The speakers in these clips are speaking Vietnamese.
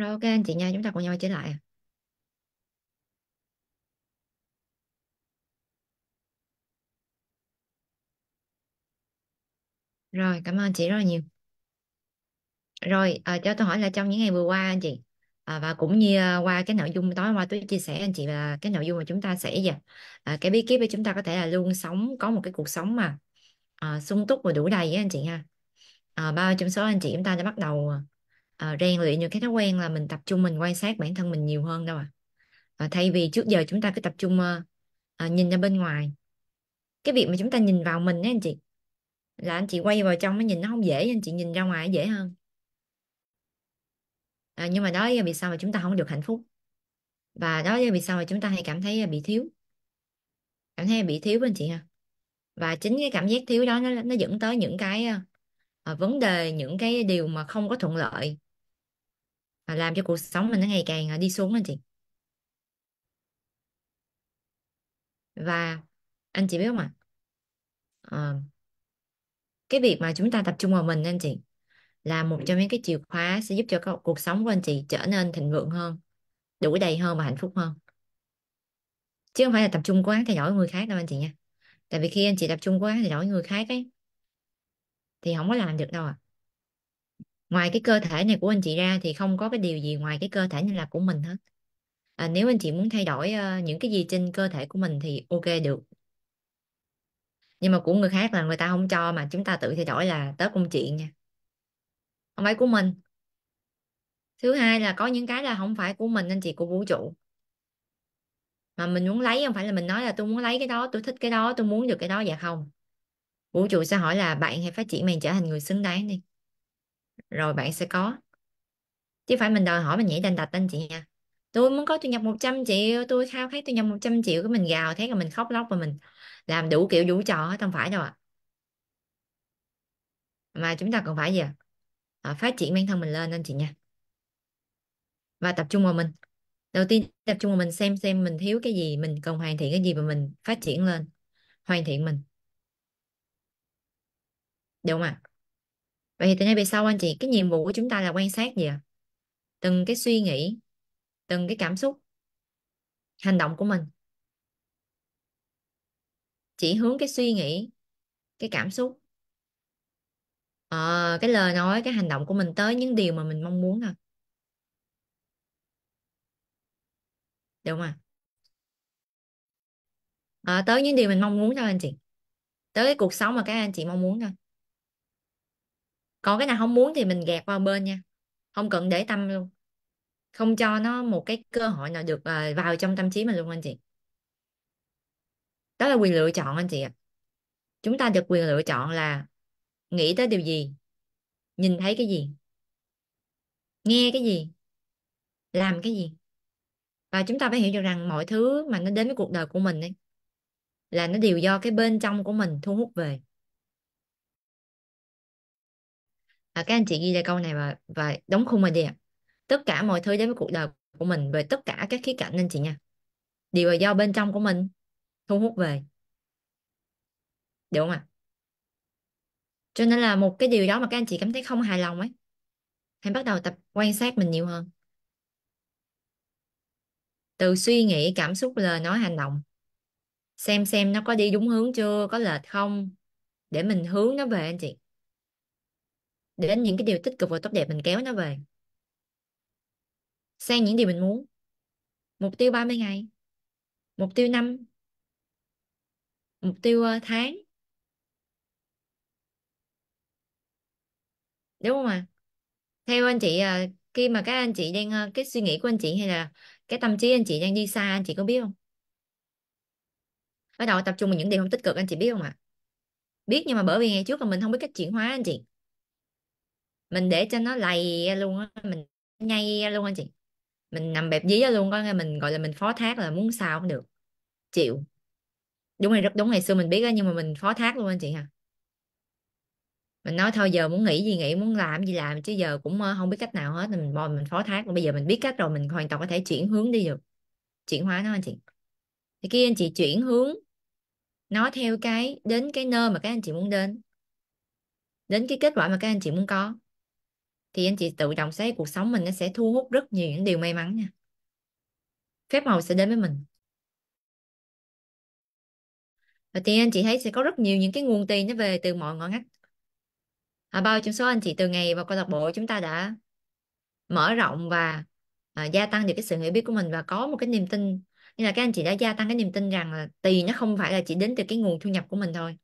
Rồi ok anh chị nha, chúng ta cùng nhau trở lại. À. Rồi, cảm ơn chị rất là nhiều. Rồi, à, cho tôi hỏi là trong những ngày vừa qua anh chị à, và cũng như à, qua cái nội dung tối qua tôi chia sẻ anh chị là cái nội dung mà chúng ta sẽ gì à, cái bí kíp để chúng ta có thể là luôn sống có một cái cuộc sống mà à, sung túc và đủ đầy với anh chị ha. À, bao trong số anh chị chúng ta đã bắt đầu uh, rèn luyện những cái thói quen là mình tập trung mình quan sát bản thân mình nhiều hơn đâu à và thay vì trước giờ chúng ta cứ tập trung uh, nhìn ra bên ngoài cái việc mà chúng ta nhìn vào mình ấy anh chị là anh chị quay vào trong mới nhìn nó không dễ anh chị nhìn ra ngoài dễ hơn à, nhưng mà đó là vì sao mà chúng ta không được hạnh phúc và đó là vì sao mà chúng ta hay cảm thấy bị thiếu cảm thấy bị thiếu anh chị ha và chính cái cảm giác thiếu đó nó nó dẫn tới những cái uh, vấn đề những cái điều mà không có thuận lợi làm cho cuộc sống mình nó ngày càng à, đi xuống anh chị và anh chị biết không ạ à? cái việc mà chúng ta tập trung vào mình anh chị là một trong những cái chìa khóa sẽ giúp cho cuộc sống của anh chị trở nên thịnh vượng hơn đủ đầy hơn và hạnh phúc hơn chứ không phải là tập trung quá theo dõi người khác đâu anh chị nha tại vì khi anh chị tập trung quá theo dõi người khác ấy thì không có làm được đâu à ngoài cái cơ thể này của anh chị ra thì không có cái điều gì ngoài cái cơ thể này là của mình hết à, nếu anh chị muốn thay đổi uh, những cái gì trên cơ thể của mình thì ok được nhưng mà của người khác là người ta không cho mà chúng ta tự thay đổi là tới công chuyện nha không phải của mình thứ hai là có những cái là không phải của mình anh chị của vũ trụ mà mình muốn lấy không phải là mình nói là tôi muốn lấy cái đó tôi thích cái đó tôi muốn được cái đó dạ không vũ trụ sẽ hỏi là bạn hãy phát triển mình trở thành người xứng đáng đi rồi bạn sẽ có chứ phải mình đòi hỏi mình nhảy đành đạch anh chị nha tôi muốn có thu nhập 100 triệu tôi khao khát thu nhập 100 triệu cái mình gào thế là mình khóc lóc và mình làm đủ kiểu đủ trò hết không phải đâu ạ à. mà chúng ta còn phải gì à? à, phát triển bản thân mình lên anh chị nha và tập trung vào mình đầu tiên tập trung vào mình xem xem mình thiếu cái gì mình cần hoàn thiện cái gì và mình phát triển lên hoàn thiện mình đúng không ạ à? vậy thì từ nay về sau anh chị cái nhiệm vụ của chúng ta là quan sát gì ạ từng cái suy nghĩ từng cái cảm xúc hành động của mình chỉ hướng cái suy nghĩ cái cảm xúc à, cái lời nói cái hành động của mình tới những điều mà mình mong muốn thôi đúng không à, tới những điều mình mong muốn thôi anh chị tới cái cuộc sống mà các anh chị mong muốn thôi còn cái nào không muốn thì mình gạt qua bên nha không cần để tâm luôn không cho nó một cái cơ hội nào được ờ, vào trong tâm trí mình luôn anh chị đó là quyền lựa chọn anh chị ạ chúng ta được quyền lựa chọn là nghĩ tới điều gì nhìn thấy cái gì nghe cái gì làm cái gì và chúng ta phải hiểu được rằng mọi thứ mà nó đến với cuộc đời của mình ấy, là nó đều do cái bên trong của mình thu hút về À, các anh chị ghi ra câu này và và đóng khung idea tất cả mọi thứ đến với cuộc đời của mình về tất cả các khía cạnh anh chị nha đều là do bên trong của mình thu hút về được không ạ cho nên là một cái điều đó mà các anh chị cảm thấy không hài lòng ấy hãy bắt đầu tập quan sát mình nhiều hơn từ suy nghĩ cảm xúc lời nói hành động xem xem nó có đi đúng hướng chưa có lệch không để mình hướng nó về anh chị đến những cái điều tích cực và tốt đẹp mình kéo nó về sang những điều mình muốn mục tiêu 30 ngày mục tiêu năm mục tiêu ờ, tháng đúng không ạ à? theo anh chị ờ, khi mà các anh chị đang ờ, cái suy nghĩ của anh chị hay là cái tâm trí anh chị đang đi xa anh chị có biết không bắt đầu tập trung vào những điều không tích cực anh chị biết không ạ à? biết nhưng mà bởi vì ngày trước là mình không biết cách chuyển hóa anh chị mình để cho nó lầy luôn á mình nhây luôn anh chị mình nằm bẹp dí ra luôn có nghe mình gọi là mình phó thác là muốn sao cũng được chịu đúng này rất đúng ngày xưa mình biết đó, nhưng mà mình phó thác luôn anh chị hả mình nói thôi giờ muốn nghĩ gì nghĩ muốn làm gì làm chứ giờ cũng không biết cách nào hết mình bò mình phó thác bây giờ mình biết cách rồi mình hoàn toàn có thể chuyển hướng đi được chuyển hóa nó anh chị thì khi anh chị chuyển hướng nó theo cái đến cái nơi mà các anh chị muốn đến đến cái kết quả mà các anh chị muốn có thì anh chị tự động thấy cuộc sống mình nó sẽ thu hút rất nhiều những điều may mắn nha phép màu sẽ đến với mình và tiên anh chị thấy sẽ có rất nhiều những cái nguồn tiền nó về từ mọi ngõ ngách à, bao trong số anh chị từ ngày vào câu lạc bộ chúng ta đã mở rộng và à, gia tăng được cái sự hiểu biết của mình và có một cái niềm tin như là các anh chị đã gia tăng cái niềm tin rằng là tiền nó không phải là chỉ đến từ cái nguồn thu nhập của mình thôi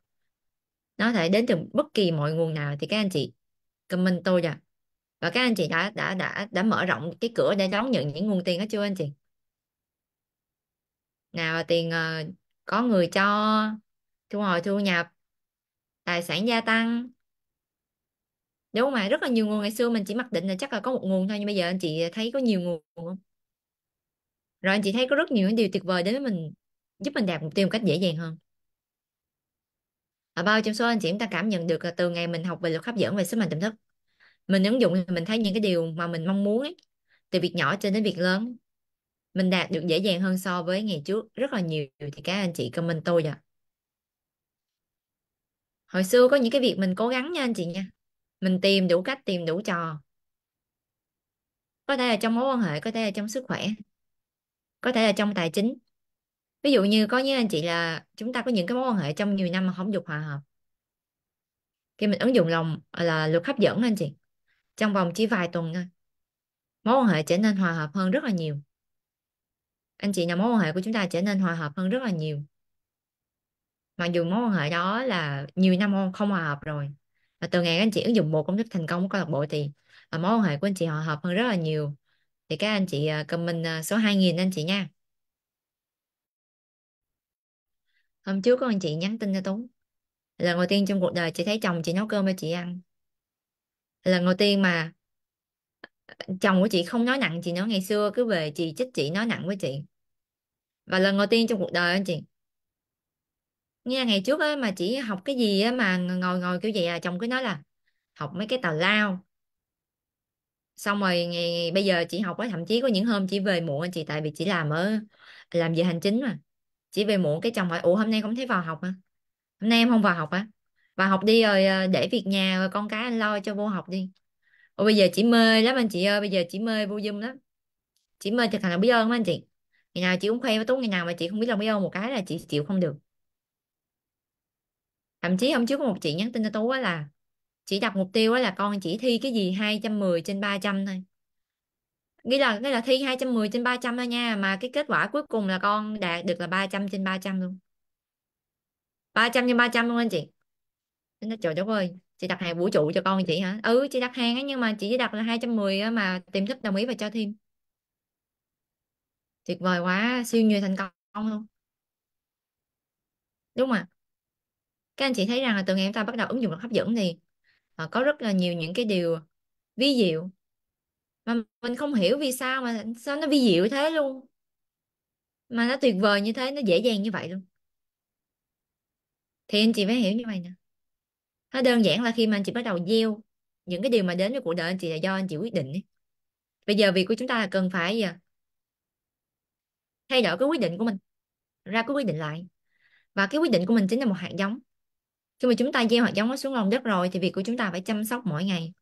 nó có thể đến từ bất kỳ mọi nguồn nào thì các anh chị comment tôi ra và các anh chị đã đã đã đã mở rộng cái cửa để đón nhận những nguồn tiền đó chưa anh chị nào tiền uh, có người cho thu hồi thu nhập tài sản gia tăng đúng mà rất là nhiều nguồn ngày xưa mình chỉ mặc định là chắc là có một nguồn thôi nhưng bây giờ anh chị thấy có nhiều nguồn không rồi anh chị thấy có rất nhiều những điều tuyệt vời đến với mình giúp mình đạt mục tiêu một cách dễ dàng hơn ở bao trong số anh chị chúng ta cảm nhận được là từ ngày mình học về luật hấp dẫn về sức mạnh tiềm thức mình ứng dụng thì mình thấy những cái điều mà mình mong muốn ấy, từ việc nhỏ cho đến việc lớn mình đạt được dễ dàng hơn so với ngày trước rất là nhiều thì các anh chị comment tôi ạ hồi xưa có những cái việc mình cố gắng nha anh chị nha mình tìm đủ cách tìm đủ trò có thể là trong mối quan hệ có thể là trong sức khỏe có thể là trong tài chính ví dụ như có những anh chị là chúng ta có những cái mối quan hệ trong nhiều năm mà không dục hòa hợp khi mình ứng dụng lòng là luật hấp dẫn anh chị trong vòng chỉ vài tuần thôi mối quan hệ trở nên hòa hợp hơn rất là nhiều anh chị nào mối quan hệ của chúng ta trở nên hòa hợp hơn rất là nhiều mặc dù mối quan hệ đó là nhiều năm không hòa hợp rồi và từ ngày anh chị ứng dụng một công thức thành công của câu lạc bộ thì mối quan hệ của anh chị hòa hợp hơn rất là nhiều thì các anh chị à, comment à, số 2000 anh chị nha hôm trước có anh chị nhắn tin cho Tú lần đầu tiên trong cuộc đời chị thấy chồng chị nấu cơm cho chị ăn lần đầu tiên mà ờ, chồng của chị không nói nặng chị nói ngày xưa cứ về chị trách chị nói nặng với chị và lần đầu tiên trong cuộc đời anh chị nghe ngày trước ấy, mà chị học cái gì ấy, mà ngồi ngồi kiểu vậy à chồng cứ nói là học mấy cái tào lao xong rồi ngày, bây giờ chị học ấy thậm chí có những hôm chị về muộn anh chị tại vì chị làm ở làm về hành chính mà chị về muộn cái chồng hỏi ủa hôm nay không thấy vào học à hôm nay em không vào học à và học đi rồi ờ, để việc nhà rồi con cái anh lo cho vô học đi Ủa, bây giờ chị mê lắm anh chị ơi bây giờ chị mê vô Zoom lắm chị mê thật là lòng biết ơn lắm anh chị ngày nào chị cũng khoe với Tú ngày nào mà chị không biết lòng biết ơn một cái là chị chịu không được thậm chí hôm trước có một chị nhắn tin cho Tú là chị đặt mục tiêu là con chỉ thi cái gì 210 trên 300 thôi nghĩa là nghĩa là thi 210 trên 300 thôi nha mà cái kết quả cuối cùng là con đạt được là 300 trên 300 luôn 300 trên 300 luôn anh chị nó nói, trời đất ơi chị đặt hàng vũ trụ cho con chị hả ừ chị đặt hàng á nhưng mà chị chỉ đặt là 210 á mà tiềm thức đồng ý và cho thêm tuyệt vời quá siêu nhiều thành công luôn đúng mà các anh chị thấy rằng là từ ngày chúng ta bắt đầu ứng dụng luật hấp dẫn thì ờ, có rất là nhiều những cái điều vi diệu mà mình không hiểu vì sao mà sao nó vi diệu thế luôn mà nó tuyệt vời như thế nó dễ dàng như vậy luôn thì anh chị mới hiểu như vậy nè nó đơn giản là khi mà anh chị bắt đầu gieo những cái điều mà đến với cuộc đời anh chị là do anh chị quyết định bây giờ việc của chúng ta là cần phải gì à, thay đổi cái quyết định của mình ra cái quyết định lại và cái quyết định của mình chính là một hạt giống khi mà chúng ta gieo hạt giống nó xuống lòng đất rồi thì việc của chúng ta phải chăm sóc mỗi ngày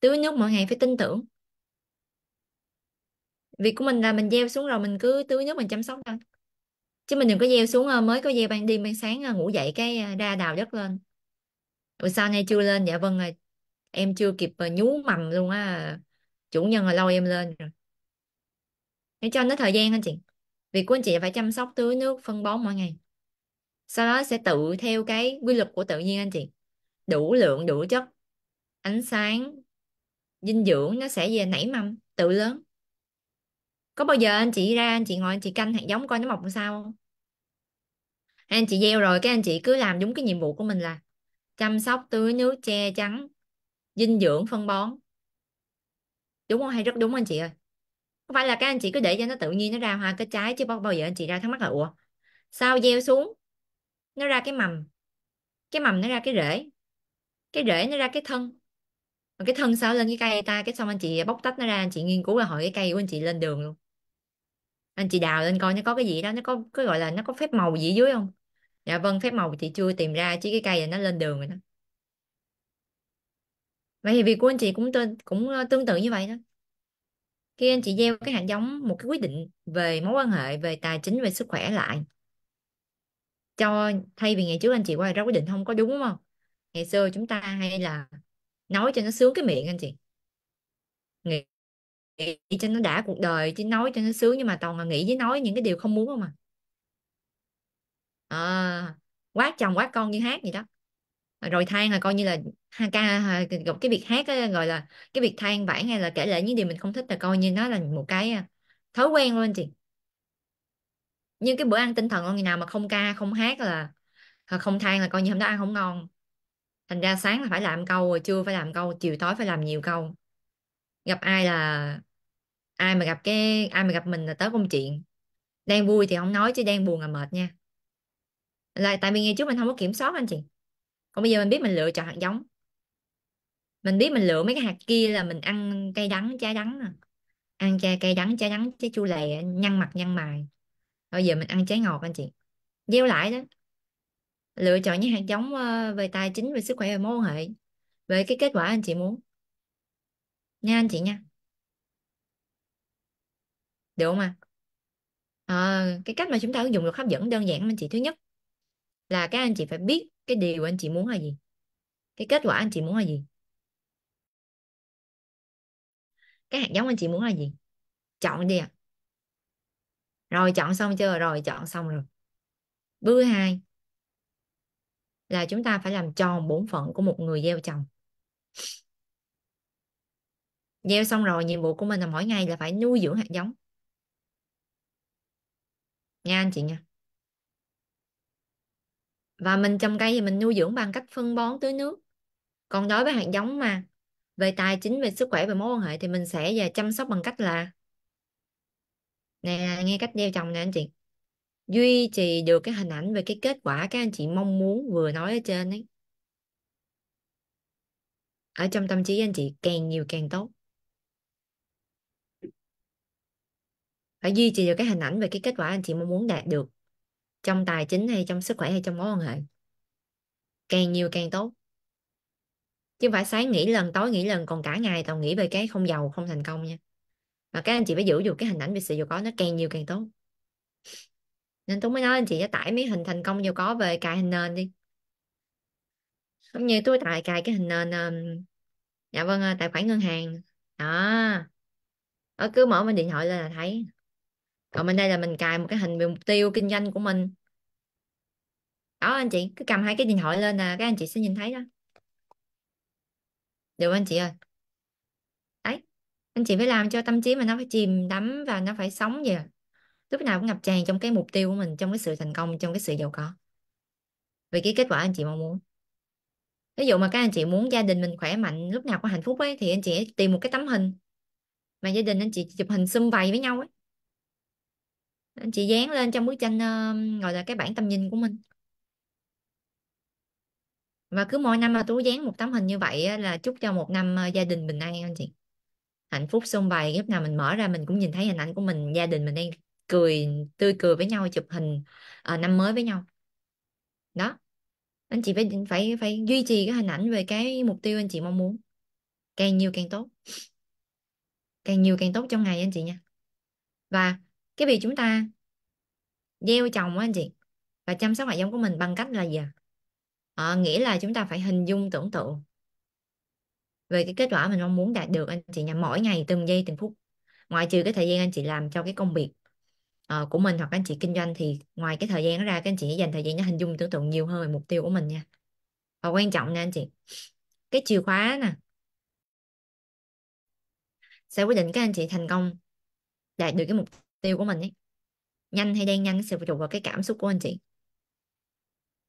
tưới nước mỗi ngày phải tin tưởng việc của mình là mình gieo xuống rồi mình cứ tưới nước mình chăm sóc thôi chứ mình đừng có gieo xuống à, mới có gieo ban đêm ban sáng à, ngủ dậy cái ra đào đất lên Ủa sao nay chưa lên dạ vâng rồi à, em chưa kịp à, nhú mầm luôn á chủ nhân là lâu em lên rồi để cho nó thời gian anh chị việc của anh chị là phải chăm sóc tưới nước phân bón mỗi ngày sau đó sẽ tự theo cái quy luật của tự nhiên anh chị đủ lượng đủ chất ánh sáng dinh dưỡng nó sẽ về nảy mầm tự lớn có bao giờ anh chị ra anh chị ngồi anh chị canh hạt giống coi nó mọc làm sao không anh chị gieo rồi cái anh chị cứ làm đúng cái nhiệm vụ của mình là chăm sóc tưới nước che chắn dinh dưỡng phân bón đúng không hay rất đúng anh chị ơi không phải là các anh chị cứ để cho nó tự nhiên nó ra hoa cái trái chứ bao giờ anh chị ra thắc mắc là ủa sao gieo xuống nó ra cái mầm cái mầm nó ra cái rễ cái rễ nó ra cái thân mà cái thân sao lên cái cây ta cái xong anh chị bóc tách nó ra anh chị nghiên cứu là hỏi cái cây của anh chị lên đường luôn anh chị đào lên coi nó có cái gì đó nó có cái gọi là nó có phép màu gì dưới không dạ vâng phép màu chị chưa tìm ra chứ cái cây này nó lên đường rồi đó vậy thì việc của anh chị cũng tương, cũng ờ, tương tự như vậy đó khi anh chị gieo cái hạt giống một cái quyết định về mối quan hệ về tài chính về sức khỏe lại cho thay vì ngày trước anh chị quay ra quyết định không có đúng không ngày xưa chúng ta hay là nói cho nó sướng cái miệng anh chị nghĩ, nghĩ cho nó đã cuộc đời chứ nói cho nó sướng nhưng mà toàn là nghĩ với nói những cái điều không muốn không à à, quá chồng quá con như hát gì đó rồi than là coi như là ca cái việc hát ấy, gọi là cái việc than vãn hay là kể lại những điều mình không thích là coi như nó là một cái à, thói quen luôn anh chị nhưng cái bữa ăn tinh thần con ngày nào mà không ca không hát là à, không than là coi như hôm đó ăn không ngon thành ra sáng là phải làm câu rồi trưa phải làm câu chiều tối phải làm nhiều câu gặp ai là ai mà gặp cái ai mà gặp mình là tới công chuyện đang vui thì không nói chứ đang buồn là mệt nha là tại vì ngày trước mình không có kiểm soát anh chị còn bây giờ mình biết mình lựa chọn hạt giống mình biết mình lựa mấy cái hạt kia là mình ăn cây đắng trái đắng à. ăn trái cây đắng trái đắng trái chua lè nhăn mặt nhăn mày bây giờ mình ăn trái ngọt anh chị gieo lại đó lựa chọn những hạt giống ờ, về tài chính về sức khỏe về mối quan hệ về cái kết quả anh chị muốn nha anh chị nha được không ạ à? à, cái cách mà chúng ta ứng dụng luật hấp dẫn đơn giản anh chị thứ nhất là các anh chị phải biết cái điều anh chị muốn là gì cái kết quả anh chị muốn là gì cái hạt giống anh chị muốn là gì chọn đi ạ à. rồi chọn xong chưa rồi chọn xong rồi bước hai là chúng ta phải làm tròn bổn phận của một người gieo trồng gieo xong rồi nhiệm vụ của mình là mỗi ngày là phải nuôi dưỡng hạt giống nha anh chị nha và mình trồng cây thì mình nuôi dưỡng bằng cách phân bón tưới nước còn đối với hạt giống mà về tài chính về sức khỏe về mối quan hệ thì mình sẽ về chăm sóc bằng cách là nè nghe cách gieo trồng nè anh chị duy trì được cái hình ảnh về cái kết quả các anh chị mong muốn vừa nói ở trên ấy ở trong tâm trí anh chị càng nhiều càng tốt phải duy trì được cái hình ảnh về cái kết quả anh chị mong muốn đạt được trong tài chính hay trong sức khỏe hay trong mối quan hệ càng nhiều càng tốt chứ không phải sáng nghĩ lần tối nghĩ lần còn cả ngày tao nghĩ về cái không giàu không thành công nha và các anh chị phải giữ được cái hình ảnh về sự giàu có nó càng nhiều càng tốt nên tôi mới nói anh chị nó tải mấy hình thành công giàu có về cài hình nền đi giống như tôi tải cài cái hình nền um, dạ vâng ờ, tài khoản ngân hàng đó à, cứ mở bên điện thoại lên là thấy còn bên đây là mình cài một cái hình về mục tiêu kinh doanh của mình đó anh chị cứ cầm hai cái điện thoại lên là các anh chị sẽ nhìn thấy đó được anh chị ơi đấy anh chị phải làm cho tâm trí mà nó phải chìm đắm và nó phải sống vậy lúc nào cũng ngập tràn trong cái mục tiêu của mình trong cái sự thành công trong cái sự giàu có vì cái kết quả anh chị mong muốn ví dụ mà các anh chị muốn gia đình mình khỏe mạnh lúc nào cũng hạnh phúc ấy thì anh chị tìm một cái tấm hình mà gia đình anh chị chụp hình xung vầy với nhau ấy chị dán lên trong bức tranh uh, gọi là cái bản tầm nhìn của mình và cứ mỗi năm mà tú dán một tấm hình như vậy là chúc cho một năm ờ, gia đình bình an anh chị hạnh phúc xung vầy lúc nào mình mở ra mình cũng nhìn thấy hình ảnh của mình gia đình mình đang cười tươi cười với nhau chụp hình à, năm mới với nhau đó anh chị phải phải phải duy trì cái hình ảnh về cái mục tiêu anh chị mong muốn càng nhiều càng tốt càng nhiều càng tốt trong ngày anh chị nha và cái việc chúng ta gieo trồng anh chị và chăm sóc hạt giống của mình bằng cách là gì à? à, ờ, nghĩa là chúng ta phải hình dung tưởng tượng về cái kết quả mình mong muốn đạt được anh chị nha mỗi ngày từng giây từng phút ngoại trừ cái thời gian anh chị làm cho cái công việc uh, của mình hoặc anh chị kinh doanh thì ngoài cái thời gian đó ra các anh chị dành thời gian để hình dung tưởng tượng nhiều hơn về mục tiêu của mình nha và quan trọng nha anh chị cái chìa khóa nè sẽ quyết định các anh chị thành công đạt được cái mục tiêu của mình ấy nhanh hay đang nhanh sẽ phụ thuộc vào cái cảm xúc của anh chị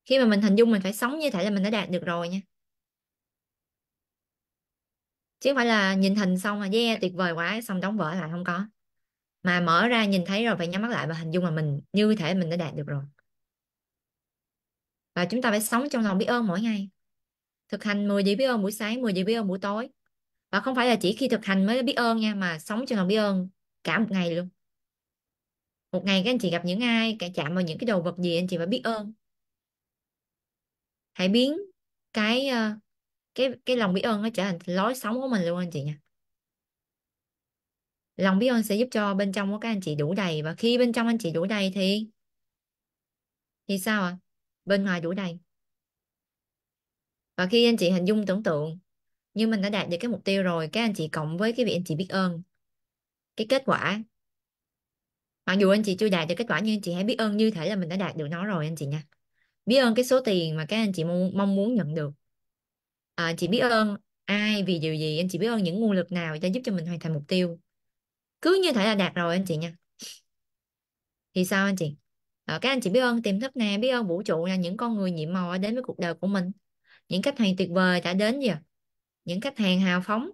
khi mà mình hình dung mình phải sống như thể là mình đã đạt được rồi nha chứ không phải là nhìn hình xong mà yeah tuyệt vời quá xong đóng vở lại không có mà mở ra nhìn thấy rồi phải nhắm mắt lại và hình dung là mình như thể mình đã đạt được rồi và chúng ta phải sống trong lòng biết ơn mỗi ngày thực hành 10 điều biết ơn buổi sáng 10 điều biết ơn buổi tối và không phải là chỉ khi thực hành mới biết ơn nha mà sống trong lòng biết ơn cả một ngày luôn một ngày các anh chị gặp những ai cả chạm vào những cái đồ vật gì anh chị phải biết ơn hãy biến cái ờ, cái cái lòng biết ơn nó trở thành lối sống của mình luôn anh chị nha lòng biết ơn sẽ giúp cho bên trong của các anh chị đủ đầy và khi bên trong anh chị đủ đầy thì thì sao ạ à? bên ngoài đủ đầy và khi anh chị hình dung tưởng tượng như mình đã đạt được cái mục tiêu rồi các anh chị cộng với cái việc anh chị biết ơn cái kết quả mặc dù anh chị chưa đạt được kết quả nhưng anh chị hãy biết ơn như thể là mình đã đạt được nó rồi anh chị nha biết ơn cái số tiền mà các anh chị mong, mong muốn nhận được à, anh chị biết ơn ai vì điều gì anh chị biết ơn những nguồn lực nào đã giúp cho mình hoàn thành mục tiêu cứ như thể là đạt rồi anh chị nha thì sao anh chị à, các anh chị biết ơn tiềm thức nè biết ơn vũ trụ là những con người nhiệm màu đến với cuộc đời của mình những khách hàng tuyệt vời đã đến giờ những khách hàng hào phóng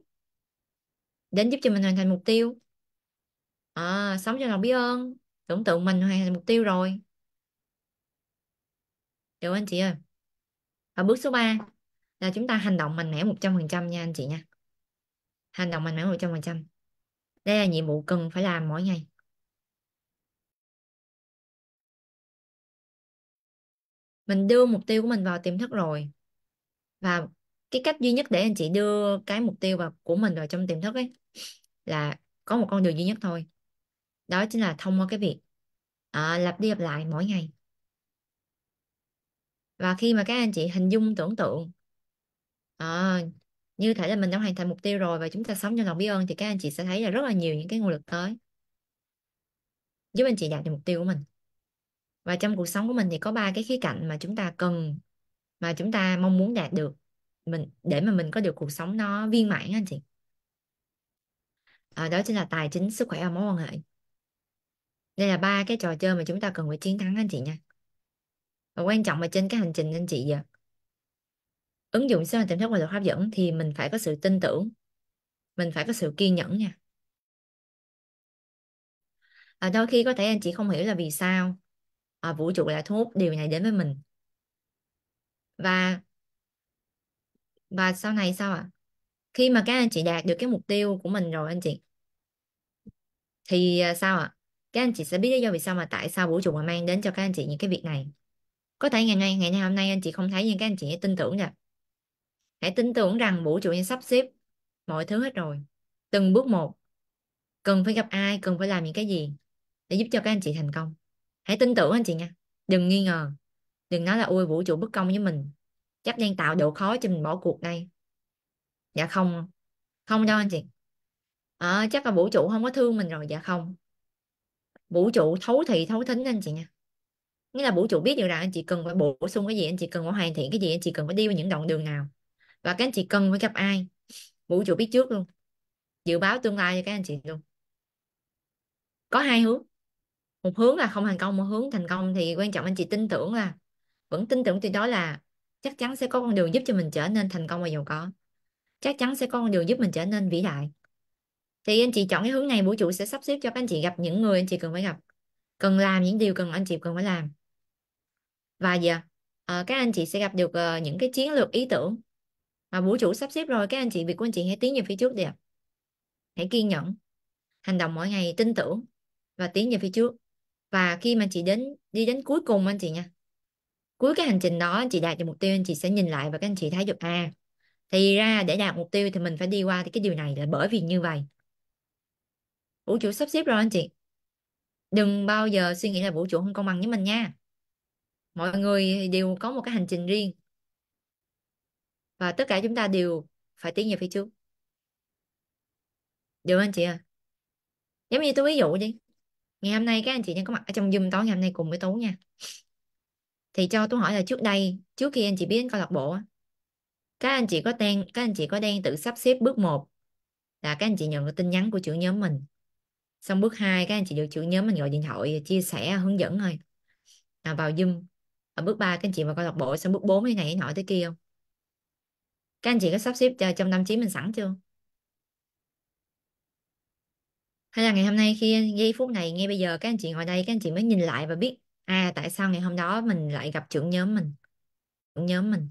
đến giúp cho mình hoàn thành mục tiêu à, sống cho lòng biết ơn tưởng tượng mình hoàn thành mục tiêu rồi được anh chị ơi và bước số 3 là chúng ta hành động mạnh mẽ 100% nha anh chị nha hành động mạnh mẽ 100% đây là nhiệm vụ cần phải làm mỗi ngày mình đưa mục tiêu của mình vào tiềm thức rồi và cái cách duy nhất để anh chị đưa cái mục tiêu vào của mình vào trong tiềm thức ấy là có một con đường duy nhất thôi đó chính là thông qua cái việc à, lặp đi lặp lại mỗi ngày và khi mà các anh chị hình dung tưởng tượng à, như thể là mình đã hoàn thành mục tiêu rồi và chúng ta sống trong lòng biết ơn thì các anh chị sẽ thấy là rất là nhiều những cái nguồn lực tới giúp anh chị đạt được mục tiêu của mình và trong cuộc sống của mình thì có ba cái khía cạnh mà chúng ta cần mà chúng ta mong muốn đạt được mình để mà mình có được cuộc sống nó viên mãn anh chị à, đó chính là tài chính sức khỏe và mối quan hệ đây là ba cái trò chơi mà chúng ta cần phải chiến thắng anh chị nha và quan trọng là trên cái hành trình anh chị giờ ứng dụng sinh tiềm thức và luật hấp dẫn thì mình phải có sự tin tưởng mình phải có sự kiên nhẫn nha à, đôi khi có thể anh chị không hiểu là vì sao à, vũ trụ lại thu hút điều này đến với mình và và sau này sao ạ à? khi mà các anh chị đạt được cái mục tiêu của mình rồi anh chị thì à, sao ạ à? các anh chị sẽ biết lý do vì sao mà tại sao vũ trụ mà mang đến cho các anh chị những cái việc này có thể ngày ngày ngày nay hôm nay anh chị không thấy nhưng các anh chị hãy tin tưởng nha hãy tin tưởng rằng vũ trụ đang sắp xếp mọi thứ hết rồi từng bước một cần phải gặp ai cần phải làm những cái gì để giúp cho các anh chị thành công hãy tin tưởng anh chị nha đừng nghi ngờ đừng nói là ui vũ trụ bất công với mình chắc đang tạo độ khó cho mình bỏ cuộc đây dạ không không đâu anh chị à, chắc là vũ trụ không có thương mình rồi dạ không vũ trụ thấu thị thấu thính anh chị nha nghĩa là vũ trụ biết được rằng anh chị cần phải bổ sung cái gì anh chị cần phải hoàn thiện cái gì anh chị cần phải đi vào những đoạn đường nào và các anh chị cần phải gặp ai vũ trụ biết trước luôn dự báo tương lai cho các anh chị luôn có hai hướng một hướng là không thành công một hướng thành công thì quan trọng anh chị tin tưởng là vẫn tin tưởng tuyệt đó là chắc chắn sẽ có con đường giúp cho mình trở nên thành công và giàu có chắc chắn sẽ có con đường giúp mình trở nên vĩ đại thì anh chị chọn cái hướng này vũ trụ sẽ sắp xếp cho các anh chị gặp những người anh chị cần phải gặp cần làm những điều cần anh chị cần phải làm và giờ à, các anh chị sẽ gặp được uh, những cái chiến lược ý tưởng mà vũ trụ sắp xếp rồi các anh chị việc của anh chị hãy tiến về phía trước đi ạ hãy kiên nhẫn hành động mỗi ngày tin tưởng và tiến về phía trước và khi mà chị đến đi đến cuối cùng anh chị nha cuối cái hành trình đó anh chị đạt được mục tiêu anh chị sẽ nhìn lại và các anh chị thấy được à thì ra để đạt mục tiêu thì mình phải đi qua cái điều này là bởi vì như vậy vũ trụ sắp xếp rồi anh chị đừng bao giờ suy nghĩ là vũ trụ không công bằng với mình nha mọi người đều có một cái hành trình riêng và tất cả chúng ta đều phải tiến về phía trước được anh chị à giống như tôi ví dụ đi ngày hôm nay các anh chị đang có mặt ở trong Zoom tối ngày hôm nay cùng với Tú nha thì cho tôi hỏi là trước đây trước khi anh chị biết câu lạc bộ các anh chị có đang các anh chị có đang tự sắp xếp bước một là các anh chị nhận được tin nhắn của trưởng nhóm mình xong bước 2 các anh chị được trưởng nhóm mình gọi điện thoại chia sẻ hướng dẫn rồi à, vào Zoom ở bước 3 các anh chị vào câu lạc bộ xong bước 4 cái này nọ tới kia không các anh chị có sắp xếp cho trong tâm trí mình sẵn chưa hay là ngày hôm nay khi giây phút này ngay bây giờ các anh chị ngồi đây các anh chị mới nhìn lại và biết à tại sao ngày hôm đó mình lại gặp trưởng nhóm mình trưởng nhóm mình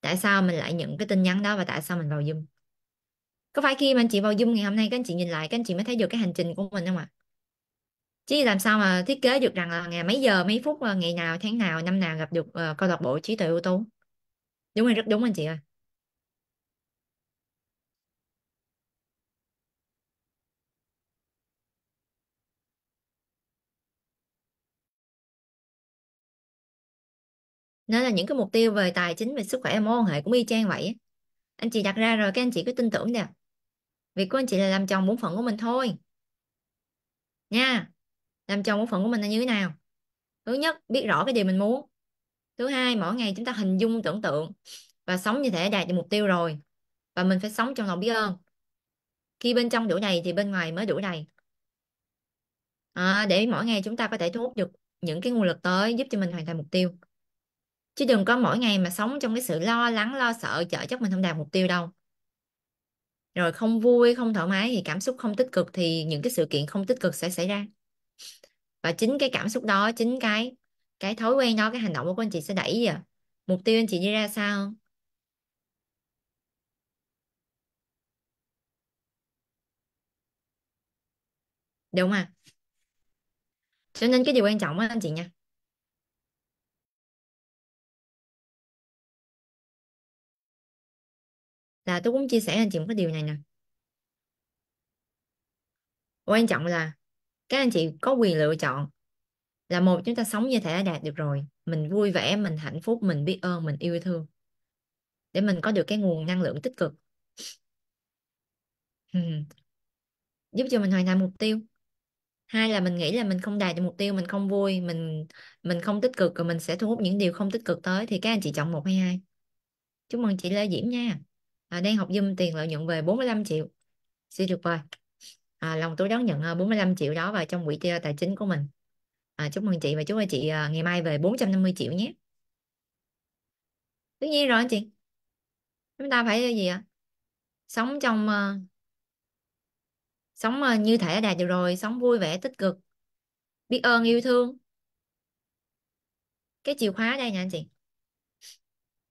tại sao mình lại nhận cái tin nhắn đó và tại sao mình vào Zoom có phải khi mà anh chị vào Zoom ngày hôm nay các anh chị nhìn lại các anh chị mới thấy được cái hành trình của mình không ạ à? chứ làm sao mà thiết kế được rằng là ngày mấy giờ mấy phút ờ, ngày nào tháng nào năm nào gặp được uh, câu lạc bộ trí tuệ ưu tú đúng rồi rất đúng anh chị ơi nên là những cái mục tiêu về tài chính về sức khỏe mối quan hệ cũng y chang vậy anh chị đặt ra rồi các anh chị cứ tin tưởng nè việc của anh chị là làm tròn bổn phận của mình thôi nha làm tròn bổn phận của mình là như thế nào thứ nhất biết rõ cái điều mình muốn thứ hai mỗi ngày chúng ta hình dung tưởng tượng và sống như thể đạt được mục tiêu rồi và mình phải sống trong lòng biết ơn khi bên trong đủ đầy thì bên ngoài mới đủ đầy à, để mỗi ngày chúng ta có thể thu hút được những cái nguồn lực tới giúp cho mình hoàn thành mục tiêu chứ đừng có mỗi ngày mà sống trong cái sự lo lắng lo sợ chở chắc mình không đạt mục tiêu đâu rồi không vui không thoải mái thì cảm xúc không tích cực thì những cái sự kiện không tích cực sẽ xảy ra và chính cái cảm xúc đó chính cái cái thói quen đó cái hành động của anh chị sẽ đẩy gì mục tiêu anh chị đi ra sao đúng không à? cho nên cái điều quan trọng á anh chị nha là tôi cũng chia sẻ anh chị một cái điều này nè quan trọng là các anh chị có quyền lựa chọn là một chúng ta sống như thể đã đạt được rồi mình vui vẻ mình hạnh phúc mình biết ơn mình yêu thương để mình có được cái nguồn năng lượng tích cực giúp cho mình hoàn thành mục tiêu hai là mình nghĩ là mình không đạt được mục tiêu mình không vui mình mình không tích cực rồi mình sẽ thu hút những điều không tích cực tới thì các anh chị chọn một hay hai chúc mừng chị Lê Diễm nha à, đang học Zoom tiền lợi nhuận về 45 triệu xin được rồi à, lòng tôi đón nhận 45 à, triệu đó vào trong quỹ tài chính của mình à, chúc mừng chị và chúc mừng chị à, ngày mai về 450 triệu nhé tất nhiên rồi anh chị chúng ta phải à, gì ạ sống trong uh, sống uh, như thể đạt được rồi sống vui vẻ tích cực biết ơn yêu thương cái chìa khóa đây nha anh chị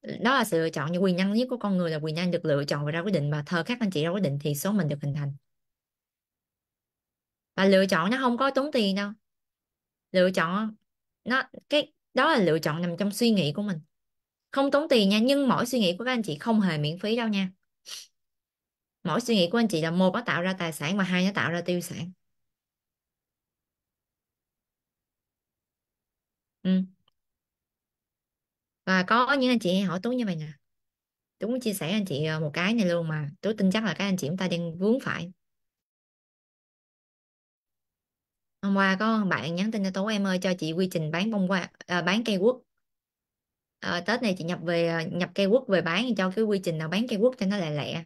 đó là sự lựa chọn như quyền năng nhất của con người là quyền năng được lựa chọn và ra quyết định và thời khắc anh chị ra quyết định thì số mình được hình thành và lựa chọn nó không có tốn tiền đâu lựa chọn nó cái đó là lựa chọn nằm trong suy nghĩ của mình không tốn tiền nha nhưng mỗi suy nghĩ của các anh chị không hề miễn phí đâu nha mỗi suy nghĩ của anh chị là một nó tạo ra tài sản và hai nó tạo ra tiêu sản ừ và có những anh chị hay hỏi Tú như vậy nè Tú muốn chia sẻ anh chị ờ, một cái này luôn mà Tú tin chắc là các anh chị chúng ta đang vướng phải hôm qua có bạn nhắn tin cho Tú em ơi cho chị quy trình bán bông hoa à, bán cây quất à, Tết này chị nhập về ờ, nhập cây quất về bán cho cái quy trình nào bán cây quất cho nó lẹ lẹ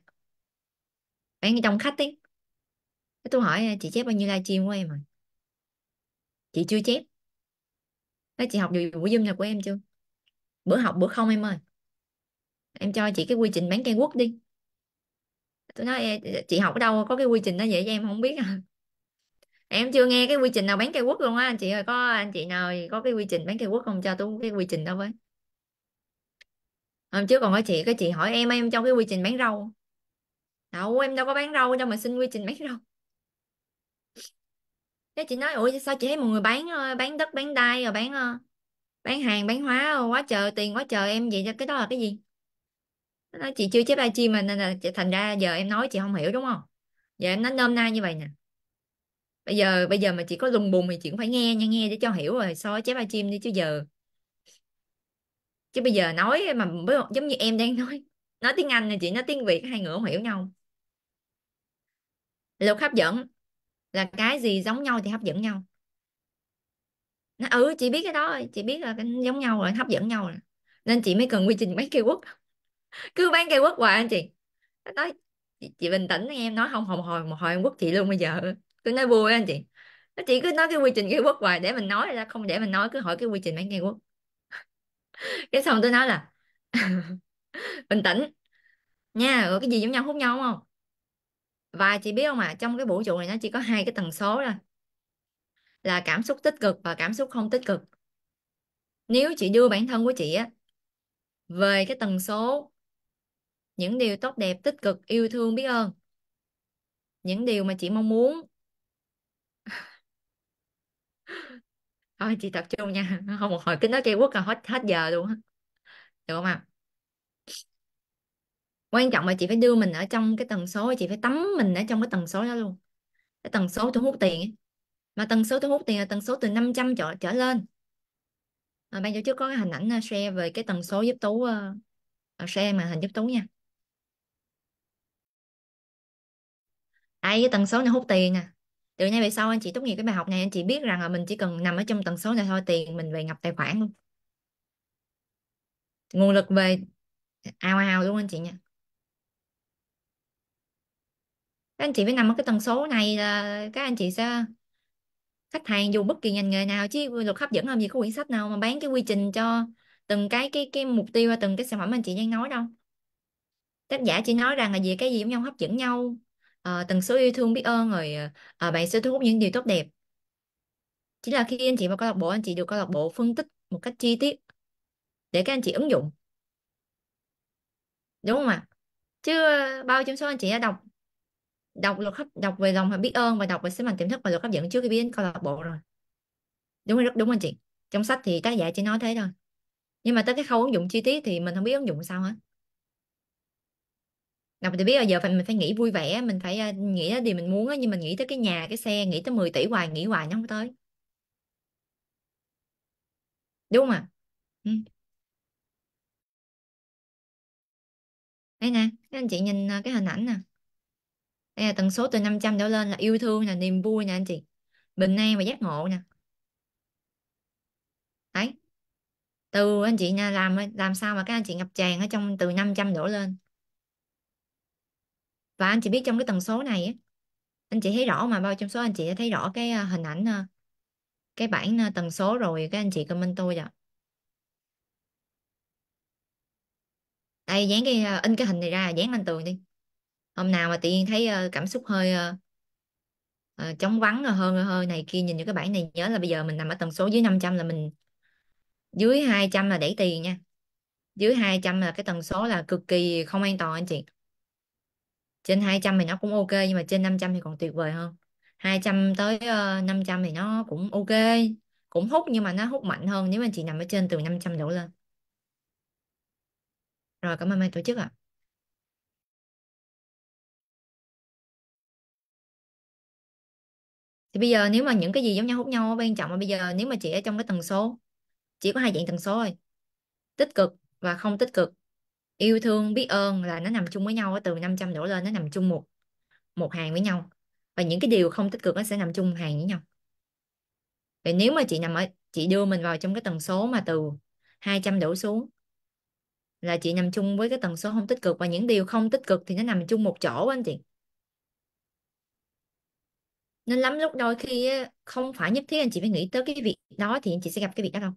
bán trong khách tí tú hỏi chị chép bao nhiêu livestream của em rồi chị chưa chép Nói chị học được buổi Zoom nào của em chưa bữa học bữa không em ơi em cho chị cái quy trình bán cây quất đi tôi nói chị học ở đâu có cái quy trình đó vậy em không biết à em chưa nghe cái quy trình nào bán cây quất luôn á anh chị ơi có anh chị nào có cái quy trình bán cây quất không cho tôi cái quy trình đó với hôm trước còn có chị cái chị hỏi em em trong cái quy trình bán rau đâu em đâu có bán rau đâu mà xin quy trình bán rau cái chị nói ủa sao chị thấy mọi người bán ờ, bán đất bán đai rồi bán ờ, bán hàng bán hóa quá trời tiền quá trời em vậy cho cái đó là cái gì nó chị chưa chép livestream mà nên là thành ra giờ em nói chị không hiểu đúng không giờ em nói nôm na như vậy nè bây giờ bây giờ mà chị có lùng bùng thì chị cũng phải nghe nha nghe để cho hiểu rồi so chép livestream đi chứ giờ chứ bây giờ nói mà giống như em đang nói nói tiếng Anh là chị nói tiếng Việt hai người không hiểu nhau luật hấp dẫn là cái gì giống nhau thì hấp dẫn nhau nó ừ chị biết cái đó rồi, chị biết là cái- giống nhau rồi hấp dẫn nhau rồi nên chị mới cần quy trình bán keyword cứ bán keyword hoài anh chị nói chị, chị bình tĩnh em nói không hồi hồi một hồi em quất chị luôn bây giờ tôi nói vui anh chị nó chị cứ nói cái quy trình keyword hoài để mình nói ra không để mình nói cứ hỏi cái quy trình bán keyword cái xong tôi nói là bình tĩnh nha rồi cái gì giống nhau hút nhau không và chị biết không ạ à, trong cái vũ trụ này nó chỉ có hai cái tần số thôi là cảm xúc tích cực và cảm xúc không tích cực nếu chị đưa bản thân của chị á về cái tần số những điều tốt đẹp tích cực yêu thương biết ơn những điều mà chị mong muốn thôi chị tập trung nha không một hồi cái nói cây quốc là hết hết giờ luôn được không ạ quan trọng là chị phải đưa mình ở trong cái tần số chị phải tắm mình ở trong cái tần số đó luôn cái tần số thu hút tiền ấy mà tần số thu hút tiền là tần số từ 500 trở trở lên à, ban tổ chức có cái hình ảnh à, share về cái tần số giúp tú uh, share mà hình giúp tú nha Ai cái tần số này hút tiền nè từ nay về sau anh chị tốt nghiệp cái bài học này anh chị biết rằng là mình chỉ cần nằm ở trong tần số này thôi tiền mình về ngập tài khoản luôn nguồn lực về ao ao luôn anh chị nha các anh chị phải nằm ở cái tần số này là các anh chị sẽ khách hàng dùng bất kỳ ngành nghề nào chứ quy luật hấp dẫn làm gì có quyển sách nào mà bán cái quy trình cho từng cái cái cái mục tiêu và từng cái sản phẩm anh chị đang nói đâu tác giả chỉ nói rằng là gì cái gì giống nhau hấp dẫn nhau à, ờ, tần số yêu thương biết ơn rồi à, bạn sẽ thu hút những điều tốt đẹp chỉ là khi anh chị vào câu lạc bộ anh chị được câu lạc bộ phân tích một cách chi tiết để các anh chị ứng dụng đúng không ạ à? chứ ờ, bao trong số anh chị đã đọc đọc luật hấp đọc về lòng biết ơn và đọc về sứ mệnh tiềm thức và luật hấp dẫn trước khi biến câu lạc bộ rồi đúng rồi rất đúng anh chị trong sách thì tác giả chỉ nói thế thôi nhưng mà tới cái khâu ứng dụng chi tiết thì mình không biết ứng dụng sao hả đọc thì biết là giờ phải, mình phải nghĩ vui vẻ mình phải à, nghĩ đến điều mình muốn nhưng mình nghĩ tới cái nhà cái xe nghĩ tới 10 tỷ hoài nghĩ hoài nó không tới đúng không ạ ừ. đây nè các anh chị nhìn à, cái hình ảnh nè đây là tần số từ 500 trở lên là yêu thương là niềm vui nè anh chị bình an và giác ngộ nè đấy từ anh chị nha làm làm sao mà các anh chị ngập tràn ở trong từ 500 đổ lên và anh chị biết trong cái tần số này anh chị thấy rõ mà bao trong số anh chị đã thấy rõ cái à, hình ảnh à, cái bảng à, tần số rồi các anh chị comment tôi rồi đây dán cái in cái hình này ra dán lên tường đi hôm nào mà tự nhiên thấy ờ, cảm xúc hơi ờ, ờ, chóng vắng rồi ờ, hơn ờ, hơi này kia nhìn những cái bảng này nhớ là bây giờ mình nằm ở tần số dưới 500 là mình dưới 200 là đẩy tiền nha dưới 200 là cái tần số là cực kỳ không an toàn anh chị trên 200 thì nó cũng ok nhưng mà trên 500 thì còn tuyệt vời hơn 200 tới ờ, 500 thì nó cũng ok cũng hút nhưng mà nó hút mạnh hơn nếu anh chị nằm ở trên từ 500 đổ lên rồi cảm ơn ban tổ chức ạ thì bây giờ nếu mà những cái gì giống nhau hút nhau bên trọng mà bây giờ nếu mà chị ở trong cái tần số chỉ có hai dạng tần số thôi tích cực và không tích cực yêu thương biết ơn là nó nằm chung với nhau từ 500 đổ lên nó nằm chung một một hàng với nhau và những cái điều không tích cực nó sẽ nằm chung hàng với nhau thì nếu mà chị nằm ở chị đưa mình vào trong cái tần số mà từ 200 đổ xuống là chị nằm chung với cái tần số không tích cực và những điều không tích cực thì nó nằm chung một chỗ anh chị nên lắm lúc đôi khi không phải nhất thiết anh chị phải nghĩ tới cái việc đó thì anh chị sẽ gặp cái việc đó không?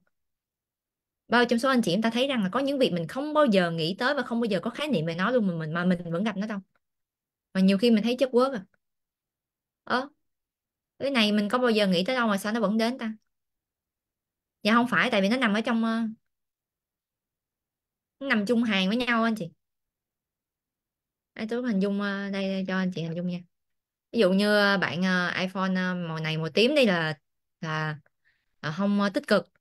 bao trong số anh chị em ta thấy rằng là có những việc mình không bao giờ nghĩ tới và không bao giờ có khái niệm về nó luôn mà mình mà mình vẫn gặp nó đâu mà nhiều khi mình thấy chất quớt à ơ cái này mình có bao giờ nghĩ tới đâu mà sao nó vẫn đến ta dạ không phải tại vì nó nằm ở trong nó nằm chung hàng với nhau anh chị Anh tôi hình dung đây, đây cho anh chị hình dung nha ví dụ như à, bạn à, iPhone à, màu này màu tím đây là là, không tích cực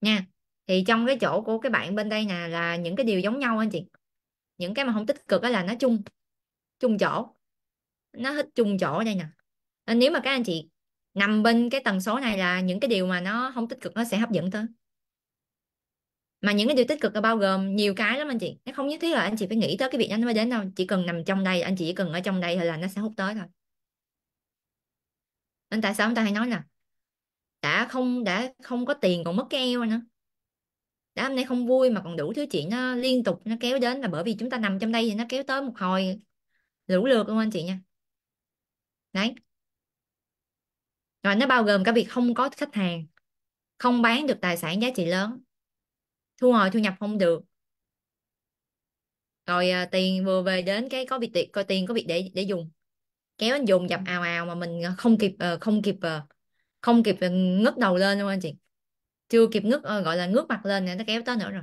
nha thì trong cái chỗ của cái bạn bên đây nè là những cái điều giống nhau anh chị những cái mà không tích cực đó là nó chung chung chỗ nó hết chung chỗ đây nè nên nếu mà các anh chị nằm bên cái tần số này là những cái điều mà nó không tích cực nó sẽ hấp dẫn tới mà những cái điều tích cực là bao gồm nhiều cái lắm anh chị nó không nhất thiết là anh chị phải nghĩ tới cái việc đó nó mới đến đâu chỉ cần nằm trong đây anh chị chỉ cần ở trong đây là nó sẽ hút tới thôi nên tại sao ông ta hay nói là đã không đã không có tiền còn mất cái eo nữa đã hôm nay không vui mà còn đủ thứ chuyện nó liên tục nó kéo đến là bởi vì chúng ta nằm trong đây thì nó kéo tới một hồi lũ lượt luôn anh chị nha đấy rồi nó bao gồm cả việc không có khách hàng không bán được tài sản giá trị lớn thu hồi thu nhập không được rồi à, tiền vừa về đến cái có việc coi tiền có việc để để dùng kéo anh dùng dập ào ào mà mình ờ, không kịp ờ, không kịp ờ, không kịp ngước đầu lên luôn anh chị chưa kịp ngước gọi là ngước mặt lên nó kéo tới nữa rồi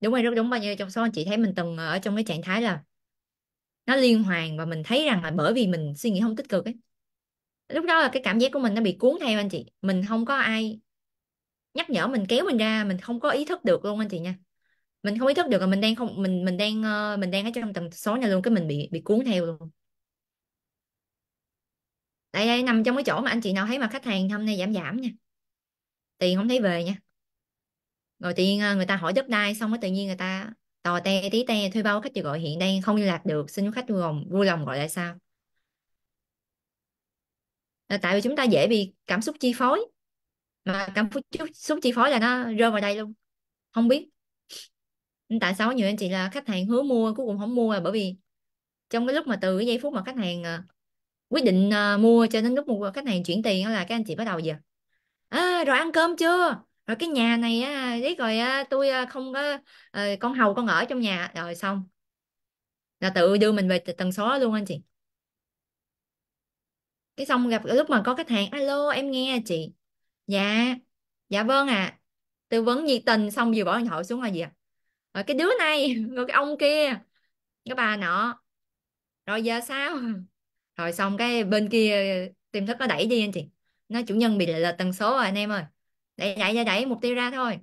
đúng rồi rất đúng bao nhiêu trong số anh chị thấy mình từng ở trong cái trạng thái là nó liên hoàn và mình thấy rằng là bởi vì mình suy nghĩ không tích cực ấy lúc đó là cái cảm giác của mình nó bị cuốn theo anh chị mình không có ai nhắc nhở mình kéo mình ra mình không có ý thức được luôn anh chị nha mình không ý thức được là mình đang không mình mình đang mình đang ở trong tầng số này luôn cái mình bị bị cuốn theo luôn tại đây nằm trong cái chỗ mà anh chị nào thấy mà khách hàng hôm nay giảm giảm nha tiền không thấy về nha rồi tự nhiên à, người ta hỏi đất đai xong cái tự nhiên người ta tò te tí te thuê bao khách chưa gọi hiện đang không liên lạc được xin khách vui lòng vui lòng gọi lại sao là tại vì chúng ta dễ bị cảm xúc chi phối mà cảm xúc chi phối là nó rơi vào đây luôn không biết tại sao nhiều anh chị là khách hàng hứa mua cuối cùng không mua là bởi vì trong cái lúc mà từ cái giây phút mà khách hàng à, quyết định uh, mua cho đến lúc một khách hàng chuyển tiền là các anh chị bắt đầu giờ à, rồi ăn cơm chưa rồi cái nhà này á biết rồi á tôi ờ, không có uh, con hầu con ở trong nhà rồi xong là tự đưa mình về tầng số luôn anh chị cái xong gặp lúc mà có khách hàng alo em nghe à chị dạ dạ vâng à tư vấn nhiệt tình xong vừa bỏ điện thoại xuống là gì à rồi cái đứa này rồi cái ông kia cái bà nọ rồi giờ sao rồi xong cái bên kia tiềm thức nó đẩy đi anh chị nó chủ nhân bị lệch tần số rồi anh em ơi đẩy đẩy đẩy, đẩy mục tiêu ra thôi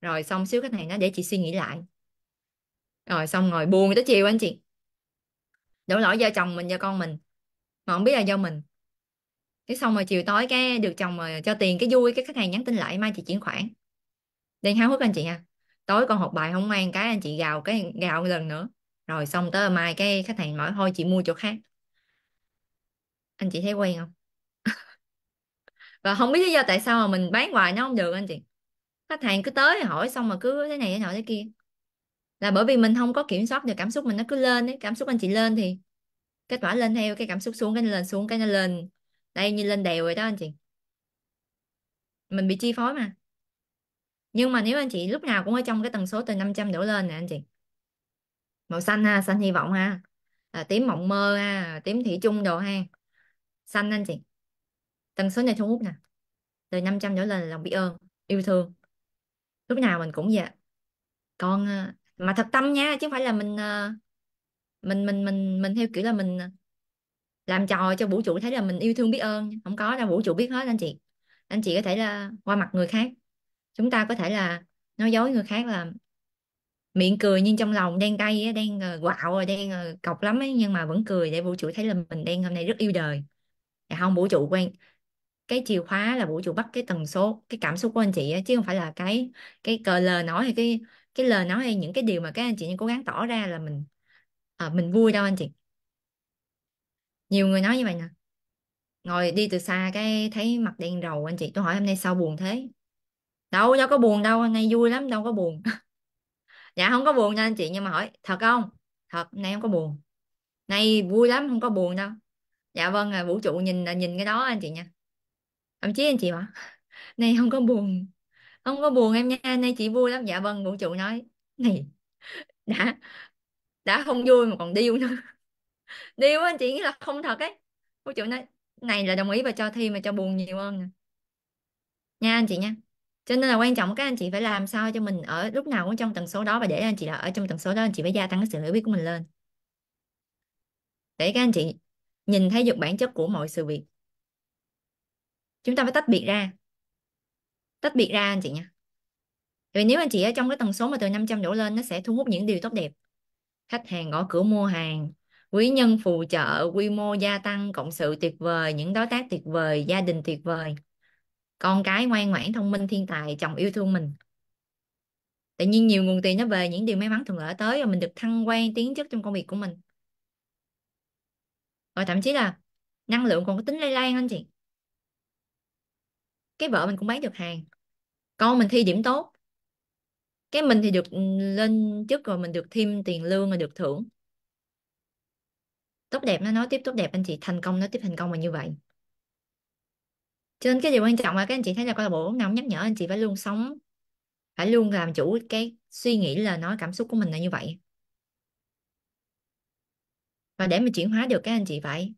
rồi xong xíu cái này nó để chị suy nghĩ lại rồi xong ngồi buồn tới chiều anh chị đổ lỗi do chồng mình do con mình mà không biết là do mình cái xong rồi chiều tối cái được chồng mà cho tiền cái vui cái khách hàng nhắn tin lại mai chị chuyển khoản đang háo hức anh chị ha tối con học bài không ngoan cái anh chị gào cái gào lần nữa rồi xong tới mai cái khách hàng nói thôi chị mua chỗ khác anh chị thấy quen không và không biết lý do tại sao mà mình bán hoài nó không được anh chị khách hàng cứ tới hỏi xong mà cứ thế này thế nọ thế kia là bởi vì mình không có kiểm soát được cảm xúc mình nó cứ lên ấy cảm xúc anh chị lên thì kết quả lên theo cái cảm xúc xuống cái lên xuống cái nó lên đây như lên đèo vậy đó anh chị mình bị chi phối mà nhưng mà nếu anh chị lúc nào cũng ở trong cái tần số từ 500 đổ lên nè anh chị màu xanh ha xanh hy vọng ha à, tím mộng mơ ha tím thủy chung đồ ha xanh anh chị tần số này thu hút nè từ 500 trở lên là lòng biết ơn yêu thương lúc nào mình cũng vậy còn ờ, mà thật tâm nha chứ không phải là mình ờ, mình mình mình mình theo kiểu là mình ờ, làm trò cho vũ trụ thấy là mình yêu thương biết ơn không có đâu vũ trụ biết hết anh chị anh chị có thể là qua mặt người khác chúng ta có thể là nói dối người khác là miệng cười nhưng trong lòng đang cay đang quạo đang cọc lắm ấy, nhưng mà vẫn cười để vũ trụ thấy là mình đang hôm nay rất yêu đời dạ không vũ trụ quen cái chìa khóa là vũ trụ bắt cái tần số cái cảm xúc của anh chị á, chứ không phải là cái cái cờ lời nói hay cái cái lời nói hay những cái điều mà các anh chị cố gắng tỏ ra là mình à, mình vui đâu anh chị nhiều người nói như vậy nè ngồi đi từ xa cái thấy mặt đen rầu anh chị tôi hỏi hôm nay sao buồn thế đâu đâu có buồn đâu hôm nay vui lắm đâu có buồn dạ không có buồn nha anh chị nhưng mà hỏi thật không thật hôm nay không có buồn nay vui lắm không có buồn đâu dạ vâng à, vũ trụ nhìn à, nhìn cái đó anh chị nha thậm chí anh chị bảo này không có buồn không có buồn em nha nay chị vui lắm dạ vâng vũ trụ nói này đã đã không vui mà còn điêu nữa điêu anh chị nghĩ là không thật ấy vũ trụ nói này là đồng ý và cho thi mà cho buồn nhiều hơn à. nha anh chị nha cho nên là quan trọng các anh chị phải làm sao cho mình ở lúc nào cũng trong tần số đó và để anh chị là ở trong tần số đó anh chị phải gia tăng cái sự hiểu biết của mình lên để các anh chị nhìn thấy được bản chất của mọi sự việc chúng ta phải tách biệt ra tách biệt ra anh chị nha vì nếu anh chị ở trong cái tần số mà từ 500 đổ lên nó sẽ thu hút những điều tốt đẹp khách hàng gõ cửa mua hàng quý nhân phù trợ quy mô gia tăng cộng sự tuyệt vời những đối tác tuyệt vời gia đình tuyệt vời con cái ngoan ngoãn thông minh thiên tài chồng yêu thương mình tự nhiên nhiều nguồn tiền nó về những điều may mắn thuận lợi tới và mình được thăng quan tiến chức trong công việc của mình và ờ, thậm chí là năng lượng còn có tính lây lan anh chị cái vợ mình cũng bán được hàng con mình thi điểm tốt cái mình thì được ừ, lên chức rồi mình được thêm tiền lương và được thưởng tốt đẹp nó nói tiếp tốt đẹp anh chị thành công nó tiếp thành công là như vậy cho nên cái điều quan trọng là các anh chị thấy là câu lạc bộ nào cũng nhắc nhở anh chị phải luôn sống phải luôn làm chủ cái suy nghĩ là nói cảm xúc của mình là như vậy và để mà chuyển hóa được các anh chị phải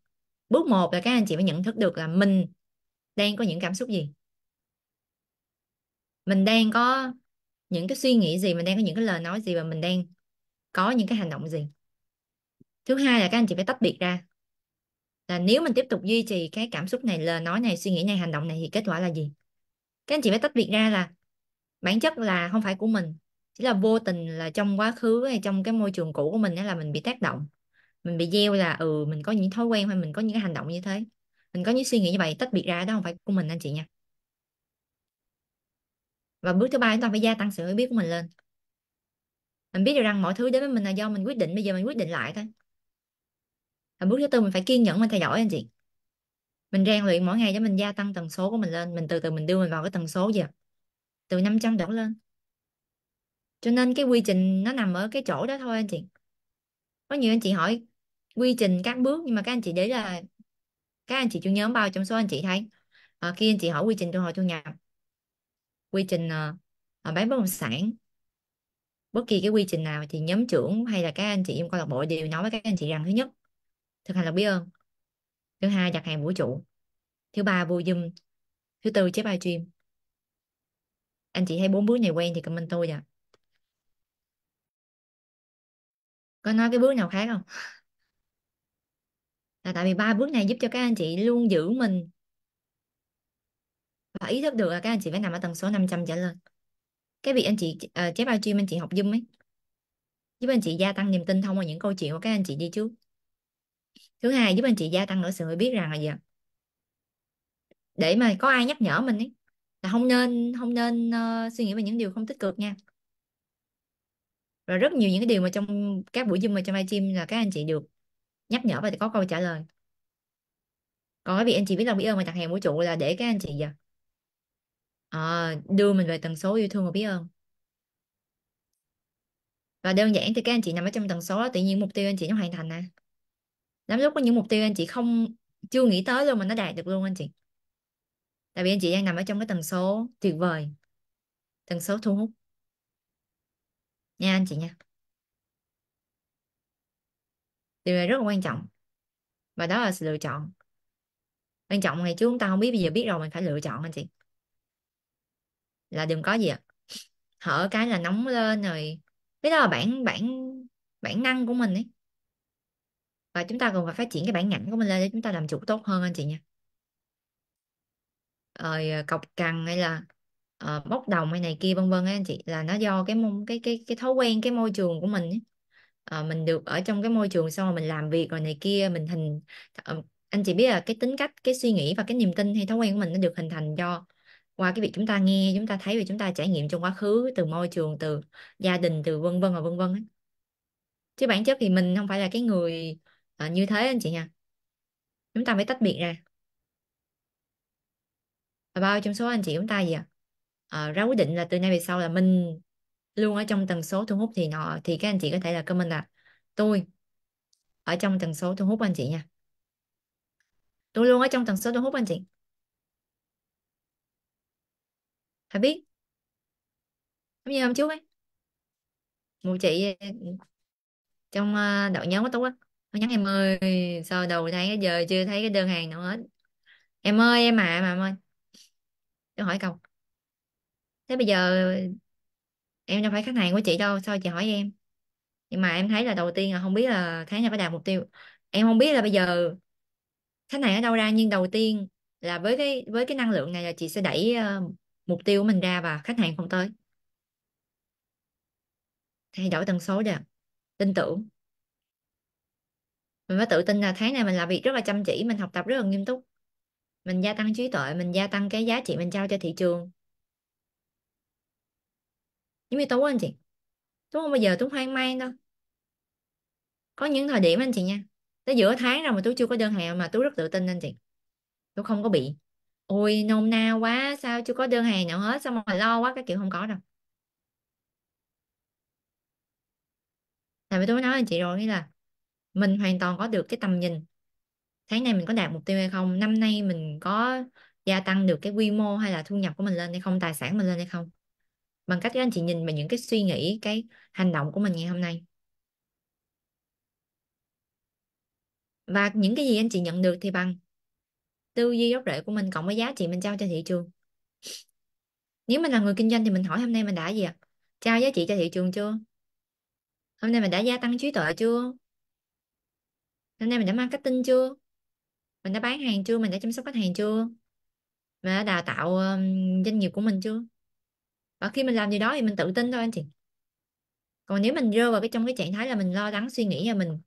bước một là các anh chị phải nhận thức được là mình đang có những cảm xúc gì mình đang có những cái suy nghĩ gì mình đang có những cái lời nói gì và mình đang có những cái hành động gì thứ hai là các anh chị phải tách biệt ra là nếu mình tiếp tục duy trì cái cảm xúc này lời nói này suy nghĩ này hành động này thì kết quả là gì các anh chị phải tách biệt ra là bản chất là không phải của mình chỉ là vô tình là trong quá khứ hay trong cái môi trường cũ của mình là mình bị tác động mình bị gieo là ừ mình có những thói quen hay mình có những cái hành động như thế mình có những suy nghĩ như vậy tách biệt ra đó không phải của mình anh chị nha và bước thứ ba chúng ta phải gia tăng sự hiểu biết của mình lên mình biết được rằng mọi thứ đến với mình là do mình quyết định bây giờ mình quyết định lại thôi và bước thứ tư mình phải kiên nhẫn mình theo dõi anh chị mình rèn luyện mỗi ngày cho mình gia tăng tần số của mình lên mình từ từ mình đưa mình vào cái tần số gì từ 500 trở lên cho nên cái quy trình nó nằm ở cái chỗ đó thôi anh chị có nhiều anh chị hỏi quy trình các bước nhưng mà các anh chị đấy là các anh chị chủ nhóm bao trong số anh chị thấy à, khi anh chị hỏi quy trình thu hồi thu nhập quy trình à, bán bất động sản bất kỳ cái quy trình nào thì nhóm trưởng hay là các anh chị trong câu lạc bộ đều nói với các anh chị rằng thứ nhất thực hành là biết ơn thứ hai đặt hàng vũ trụ thứ ba vô dùm thứ tư chép live stream anh chị thấy bốn bước này quen thì comment tôi nha có nói cái bước nào khác không là tại vì ba bước này giúp cho các anh chị luôn giữ mình và ý thức được là các anh chị phải nằm ở tần số 500 trở lên cái việc anh chị uh, chép livestream anh chị học Zoom ấy giúp anh chị gia tăng niềm tin thông qua những câu chuyện của các anh chị đi trước thứ hai giúp anh chị gia tăng nữa sự hiểu biết rằng là gì để mà có ai nhắc nhở mình ấy là không nên không nên uh, suy nghĩ về những điều không tích cực nha rồi rất nhiều những cái điều mà trong các buổi Zoom mà trong livestream là các anh chị được nhắc nhở và có câu trả lời còn cái việc anh chị biết lòng biết ơn mà đặt hàng vũ trụ là để các anh chị giờ à, đưa mình về tần số yêu thương và biết ơn và đơn giản thì các anh chị nằm ở trong tần số đó tự nhiên mục tiêu anh chị nó hoàn thành à lắm lúc có những mục tiêu anh chị không chưa nghĩ tới luôn mà nó đạt được luôn anh chị tại vì anh chị đang nằm ở trong cái tần số tuyệt vời tần số thu hút nha anh chị nha điều này rất là quan trọng và đó là sự lựa chọn quan trọng ngày trước chúng ta không biết bây giờ biết rồi mình phải lựa chọn anh chị là đừng có gì ạ hở cái là nóng lên rồi cái đó là bản bản bản năng của mình ấy và chúng ta cần phải phát triển cái bản ngạnh của mình lên để chúng ta làm chủ tốt hơn anh chị nha rồi ờ, cọc cằn hay là uh, bốc đồng hay này kia vân vân anh chị là nó do cái cái cái cái thói quen cái môi trường của mình ấy ờ, mình được ở trong cái môi trường xong rồi mình làm việc rồi này kia mình hình ờ, anh chị biết là cái tính cách cái suy nghĩ và cái niềm tin hay thói quen của mình nó được hình thành do qua cái việc chúng ta nghe chúng ta thấy và chúng ta trải nghiệm trong quá khứ từ môi trường từ gia đình từ vân vân và vân vân á. chứ bản chất thì mình không phải là cái người ờ, như thế anh chị nha chúng ta phải tách biệt ra bao trong số anh chị chúng ta gì ạ à? ra quyết định là từ nay về sau là mình luôn ở trong tần số thu hút thì nọ thì các anh chị có thể là comment là tôi ở trong tần số thu hút anh chị nha tôi luôn ở trong tần số thu hút anh chị phải biết giống như hôm trước ấy một chị ừ, trong ờ, đội nhóm của tôi á nó nhắn em ơi sao đầu thấy giờ chưa thấy cái đơn hàng nào hết em ơi em à mà em ơi tôi hỏi câu thế bây giờ em đâu phải khách hàng của chị đâu sao chị hỏi em nhưng mà em thấy là đầu tiên là không biết là tháng này phải đạt mục tiêu em không biết là bây giờ khách hàng ở đâu ra nhưng đầu tiên là với cái với cái năng lượng này là chị sẽ đẩy ờ, mục tiêu của mình ra và khách hàng không tới thay đổi tần số ra tin tưởng mình phải tự tin là tháng này mình làm việc rất là chăm chỉ mình học tập rất là nghiêm túc mình gia tăng trí tuệ mình gia tăng cái giá trị mình trao cho thị trường giống như tú anh chị tú không bao giờ tú hoang mang đâu có những thời điểm anh chị nha tới giữa tháng rồi mà tú chưa có đơn hàng mà tú rất tự tin anh chị tú không có bị ôi nôn nao quá sao chưa có đơn hàng nào hết sao mà lo quá cái kiểu không có đâu tại vì tôi nói anh chị rồi nghĩa là mình hoàn toàn có được cái tầm nhìn tháng này mình có đạt mục tiêu hay không năm nay mình có gia tăng được cái quy mô hay là thu nhập của mình lên hay không tài sản mình lên hay không bằng cách đó anh chị nhìn vào những cái suy nghĩ cái hành động của mình ngày hôm nay và những cái gì anh chị nhận được thì bằng tư duy gốc rễ của mình cộng với giá trị mình trao cho thị trường nếu mình là người kinh doanh thì mình hỏi hôm nay mình đã gì ạ à? trao giá trị cho thị trường chưa hôm nay mình đã gia tăng trí tuệ chưa hôm nay mình đã marketing chưa mình đã bán hàng chưa mình đã chăm sóc khách hàng chưa mình đã đào tạo doanh nghiệp của mình chưa và ờ, khi mình làm gì đó thì mình tự tin thôi anh chị còn nếu mình rơi vào cái trong cái trạng thái là mình lo lắng suy nghĩ và mình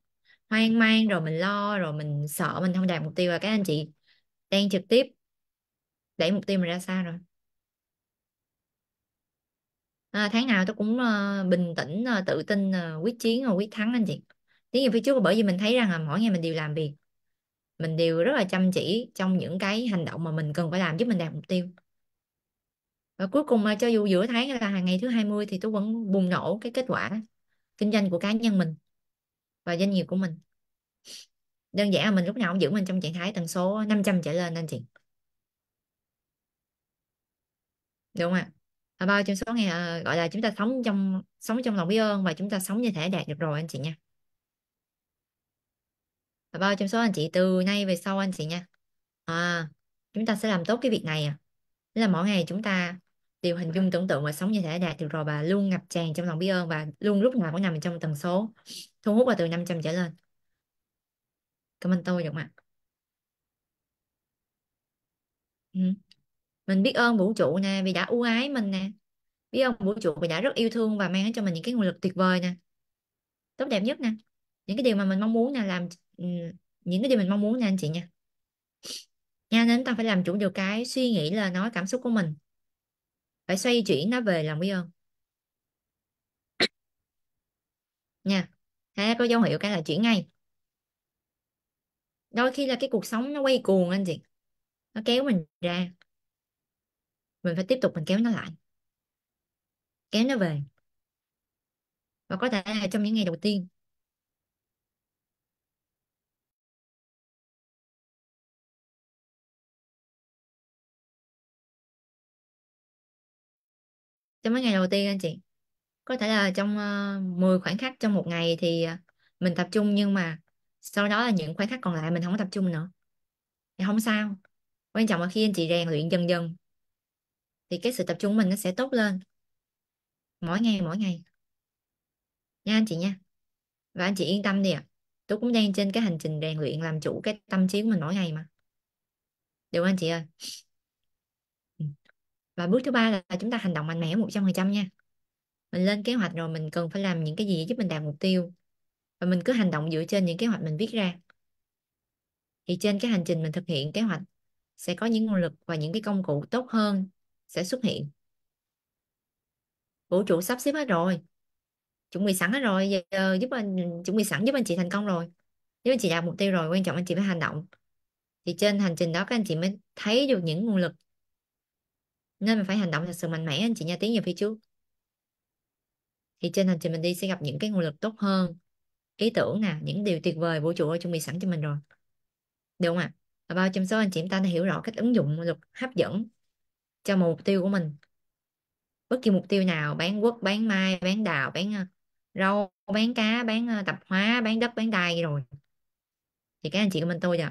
hoang mang rồi mình lo rồi mình sợ mình không đạt mục tiêu và các anh chị đang trực tiếp đẩy mục tiêu mình ra xa rồi à, tháng nào tôi cũng uh, bình tĩnh uh, tự tin uh, quyết chiến và quyết thắng anh chị tiếng về phía trước bởi vì mình thấy rằng là mỗi ngày mình đều làm việc mình đều rất là chăm chỉ trong những cái hành động mà mình cần phải làm giúp mình đạt mục tiêu và cuối cùng mà cho dù giữa tháng hay là hàng ngày thứ 20 thì tôi vẫn bùng nổ cái kết quả kinh doanh của cá nhân mình và doanh nghiệp của mình đơn giản là mình lúc nào cũng giữ mình trong trạng thái tần số 500 trở lên anh chị đúng không ạ à, bao trong số ngày gọi là chúng ta sống trong sống trong lòng biết ơn và chúng ta sống như thể đạt được rồi anh chị nha và bao trong số anh chị từ nay về sau anh chị nha à, chúng ta sẽ làm tốt cái việc này à. Thế là mỗi ngày chúng ta điều hình dung tưởng tượng và sống như thể đạt được rồi bà luôn ngập tràn trong lòng biết ơn và luôn lúc nào cũng nằm trong tần số thu hút là từ 500 trở lên comment tôi được mà ừ. mình biết ơn vũ trụ nè vì đã ưu ái mình nè biết ơn vũ trụ vì đã rất yêu thương và mang cho mình những cái nguồn lực tuyệt vời nè tốt đẹp nhất nè những cái điều mà mình mong muốn nè làm ừ, những cái điều mình mong muốn nha anh chị nha nha nên ta phải làm chủ được cái suy nghĩ là nói cảm xúc của mình phải xoay chuyển nó về làm biết không nha thấy có dấu hiệu cái là chuyển ngay đôi khi là cái cuộc sống nó quay cuồng anh chị nó kéo mình ra mình phải tiếp tục mình kéo nó lại kéo nó về và có thể là trong những ngày đầu tiên trong mấy ngày đầu tiên anh chị có thể là trong uh, ờ, 10 khoảnh khắc trong một ngày thì ờ, mình tập trung nhưng mà sau đó là những khoảnh khắc còn lại mình không có tập trung nữa thì không sao quan trọng là khi anh chị rèn luyện dần dần thì cái sự tập trung của mình nó sẽ tốt lên mỗi ngày mỗi ngày nha anh chị nha và anh chị yên tâm đi ạ à. tôi cũng đang trên cái hành trình rèn luyện làm chủ cái tâm trí của mình mỗi ngày mà được không anh chị ơi và bước thứ ba là, chúng ta hành động mạnh mẽ 100% nha mình lên kế hoạch rồi mình cần phải làm những cái gì giúp mình đạt mục tiêu và mình cứ hành động dựa trên những kế hoạch mình viết ra thì trên cái hành trình mình thực hiện kế hoạch sẽ có những nguồn lực và những cái công cụ tốt hơn sẽ xuất hiện vũ trụ sắp xếp hết rồi chuẩn bị sẵn hết rồi giờ giúp anh chuẩn bị sẵn giúp anh chị thành công rồi nếu anh chị đạt mục tiêu rồi quan trọng anh chị phải hành động thì trên hành trình đó các anh chị mới thấy được những nguồn lực nên mình phải hành động thật sự mạnh mẽ anh chị nha tiến về phía trước thì trên hành trình mình đi sẽ gặp những cái nguồn lực tốt hơn ý tưởng nè những điều tuyệt vời vũ trụ đã chuẩn bị sẵn cho mình rồi được không ạ à? và bao trong số anh chị em ta đã hiểu rõ cách ứng dụng luật hấp dẫn cho một mục tiêu của mình bất kỳ mục tiêu nào bán quất bán mai bán đào bán à, rau bán cá bán à, tạp hóa bán đất bán đai rồi thì các anh chị của mình tôi rồi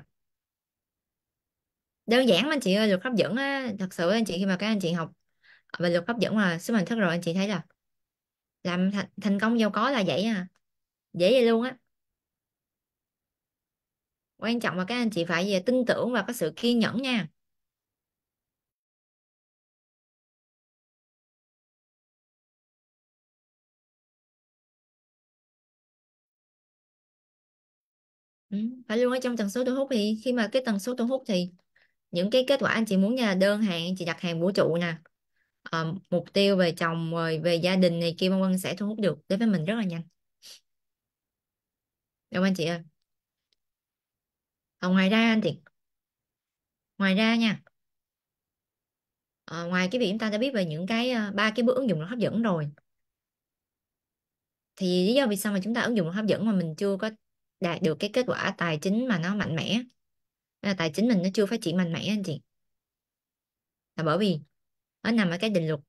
đơn giản mà anh chị ơi luật hấp dẫn á thật sự anh chị khi mà các anh chị học về luật hấp dẫn mà sức hình thức rồi anh chị thấy là làm thành, thành công giàu có là vậy à dễ vậy luôn á quan trọng là các anh chị phải về tin tưởng và có sự kiên nhẫn nha ừ, phải luôn ở trong tần số thu hút thì khi mà cái tần số thu hút thì những cái kết quả anh chị muốn như là đơn hàng anh chị đặt hàng vũ trụ nè à, mục tiêu về chồng rồi về gia đình này kia vân vân sẽ thu hút được đối với mình rất là nhanh đúng anh chị ơi còn ờ, ngoài ra anh chị ngoài ra nha à, ngoài cái việc chúng ta đã biết về những cái ba cái bước ứng dụng nó hấp dẫn rồi thì lý do vì sao mà chúng ta ứng dụng luật hấp dẫn mà mình chưa có đạt được cái kết quả tài chính mà nó mạnh mẽ là tài chính mình nó chưa phát triển mạnh mẽ anh chị là bởi vì nó nằm ở cái định luật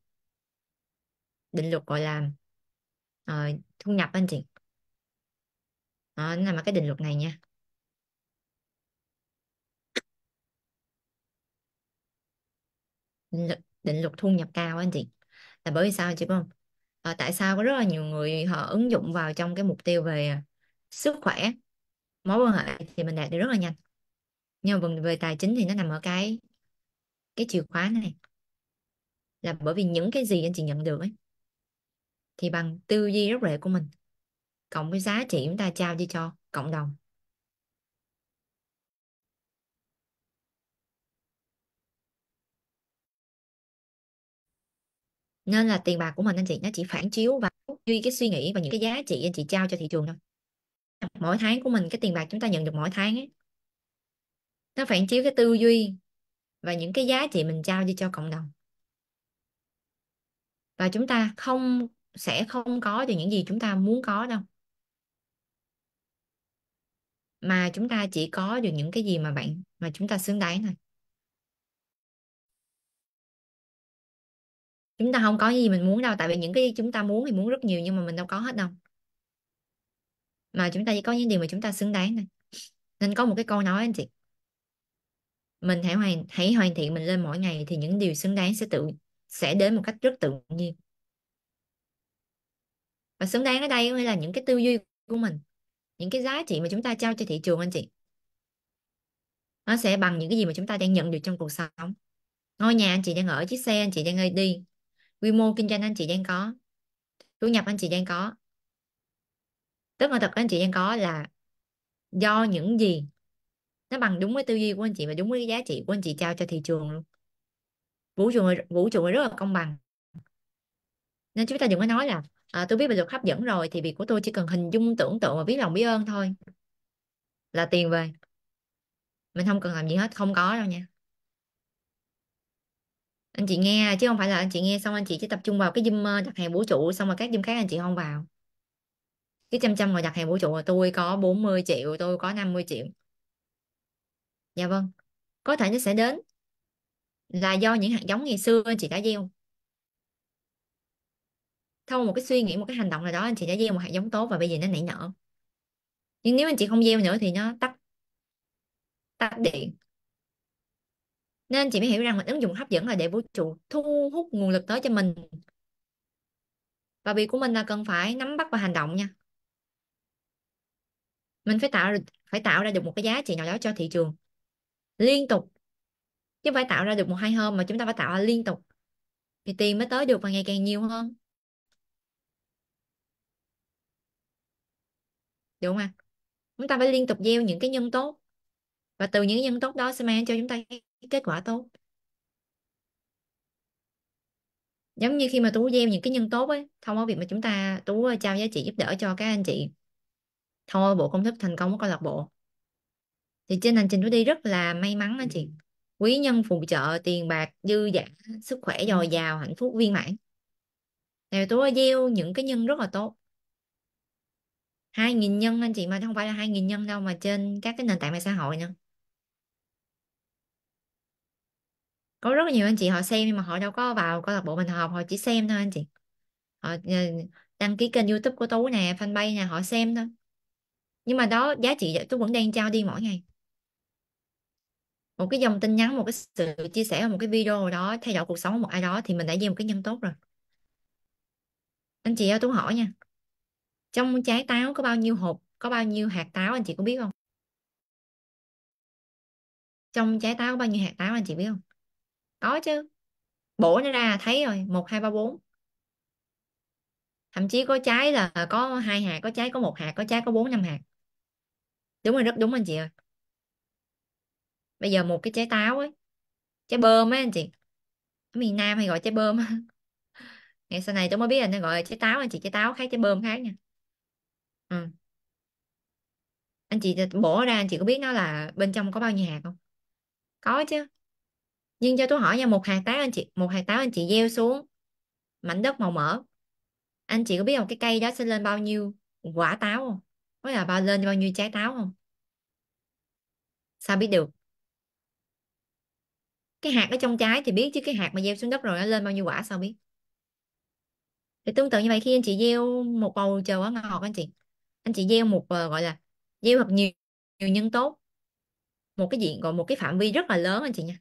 định luật gọi là uh, thu nhập anh chị đó, nó nằm ở cái định luật này nha định luật, định luật thu nhập cao anh chị là bởi vì sao chị không à, tại sao có rất là nhiều người họ ứng dụng vào trong cái mục tiêu về sức khỏe mối quan hệ thì mình đạt được rất là nhanh nhưng mà về tài chính thì nó nằm ở cái cái chìa khóa này là bởi vì những cái gì anh chị nhận được ấy thì bằng tư duy rất rễ của mình cộng với giá trị chúng ta trao đi cho cộng đồng nên là tiền bạc của mình anh chị nó chỉ phản chiếu và duy cái suy nghĩ và những cái giá trị anh chị trao cho thị trường thôi mỗi tháng của mình cái tiền bạc chúng ta nhận được mỗi tháng ấy, nó phản chiếu cái tư duy và những cái giá trị mình trao đi cho cộng đồng và chúng ta không sẽ không có được những gì chúng ta muốn có đâu mà chúng ta chỉ có được những cái gì mà bạn mà chúng ta xứng đáng thôi chúng ta không có gì mình muốn đâu tại vì những cái chúng ta muốn thì muốn rất nhiều nhưng mà mình đâu có hết đâu mà chúng ta chỉ có những điều mà chúng ta xứng đáng thôi nên có một cái câu nói anh chị mình hãy hoàn hãy hoàn thiện mình lên mỗi ngày thì những điều xứng đáng sẽ tự sẽ đến một cách rất tự nhiên và xứng đáng ở đây có nghĩa là những cái tư duy của mình những cái giá trị mà chúng ta trao cho thị trường anh chị nó sẽ bằng những cái gì mà chúng ta đang nhận được trong cuộc sống ngôi nhà anh chị đang ở chiếc xe anh chị đang đi quy mô kinh doanh anh chị đang có thu nhập anh chị đang có tức là thật anh chị đang có là do những gì nó bằng đúng với tư duy của anh chị và đúng với cái giá trị của anh chị trao cho thị trường luôn vũ trụ vũ trụ rất là công bằng nên chúng ta đừng có nói là à, tôi biết về luật hấp dẫn rồi thì việc của tôi chỉ cần hình dung tưởng tượng và biết lòng biết ơn thôi là tiền về mình không cần làm gì hết không có đâu nha anh chị nghe chứ không phải là anh chị nghe xong anh chị chỉ tập trung vào cái zoom ờ, đặt hàng vũ trụ xong rồi các zoom khác anh chị không vào cái chăm chăm ngồi đặt hàng vũ trụ là tôi có 40 triệu tôi có 50 triệu dạ vâng có thể nó sẽ đến là do những hạt giống ngày xưa anh chị đã gieo thông một cái suy nghĩ một cái hành động nào đó anh chị đã gieo một hạt giống tốt và bây giờ nó nảy nở nhưng nếu anh chị không gieo nữa thì nó tắt tắt điện nên anh chị mới hiểu rằng là ứng dụng hấp dẫn là để vũ trụ thu hút nguồn lực tới cho mình và việc của mình là cần phải nắm bắt và hành động nha mình phải tạo phải tạo ra được một cái giá trị nào đó cho thị trường liên tục chứ phải tạo ra được một hai hôm mà chúng ta phải tạo ra liên tục thì tiền mới tới được và ngày càng nhiều hơn được không ạ chúng ta phải liên tục gieo những cái nhân tốt và từ những nhân tốt đó sẽ mang cho chúng ta kết quả tốt giống như khi mà tú gieo những cái nhân tốt ấy thông qua việc mà chúng ta tú trao giá trị giúp đỡ cho các anh chị thông qua bộ công thức thành công của câu lạc bộ thì trên hành trình tôi đi rất là may mắn đó chị quý nhân phù trợ tiền bạc dư dả sức khỏe dồi dào hạnh phúc viên mãn thì tôi gieo những cái nhân rất là tốt hai nghìn nhân anh chị mà không phải là hai nghìn nhân đâu mà trên các cái nền tảng mạng xã hội nữa có rất nhiều anh chị họ xem nhưng mà họ đâu có vào câu lạc bộ mình học họ chỉ xem thôi anh chị họ ờ, đăng ký kênh youtube của tú nè fanpage nè họ xem thôi nhưng mà đó giá trị tôi vẫn đang trao đi mỗi ngày một cái dòng tin nhắn một cái sự chia sẻ một cái video nào đó thay đổi cuộc sống của một ai đó thì mình đã gieo một cái nhân tốt rồi anh chị ơi Tú hỏi nha trong trái táo có bao nhiêu hộp có bao nhiêu hạt táo anh chị có biết không trong trái táo có bao nhiêu hạt táo anh chị biết không có chứ bổ nó ra thấy rồi một hai ba bốn thậm chí có trái là có hai hạt có trái có một hạt có trái có bốn năm hạt đúng rồi rất đúng anh chị ơi bây giờ một cái trái táo ấy trái bơm ấy anh chị ở miền Nam hay gọi trái bơm ngày sau này tôi mới biết là nó gọi là trái táo anh chị trái táo khác trái bơm khác nha ừ. anh chị bỏ ra anh chị có biết nó là bên trong có bao nhiêu hạt không có chứ nhưng cho tôi hỏi nha một hạt táo anh chị một hạt táo anh chị gieo xuống mảnh đất màu mỡ anh chị có biết một cái cây đó sẽ lên bao nhiêu quả táo không có là bao lên bao nhiêu trái táo không sao biết được cái hạt ở trong trái thì biết chứ cái hạt mà gieo xuống đất rồi nó lên bao nhiêu quả sao biết thì tương tự như vậy khi anh chị gieo một bầu trời quả ngọt anh chị anh chị gieo một uh, gọi là gieo thật nhiều nhiều nhân tốt một cái diện gọi một cái phạm vi rất là lớn anh chị nha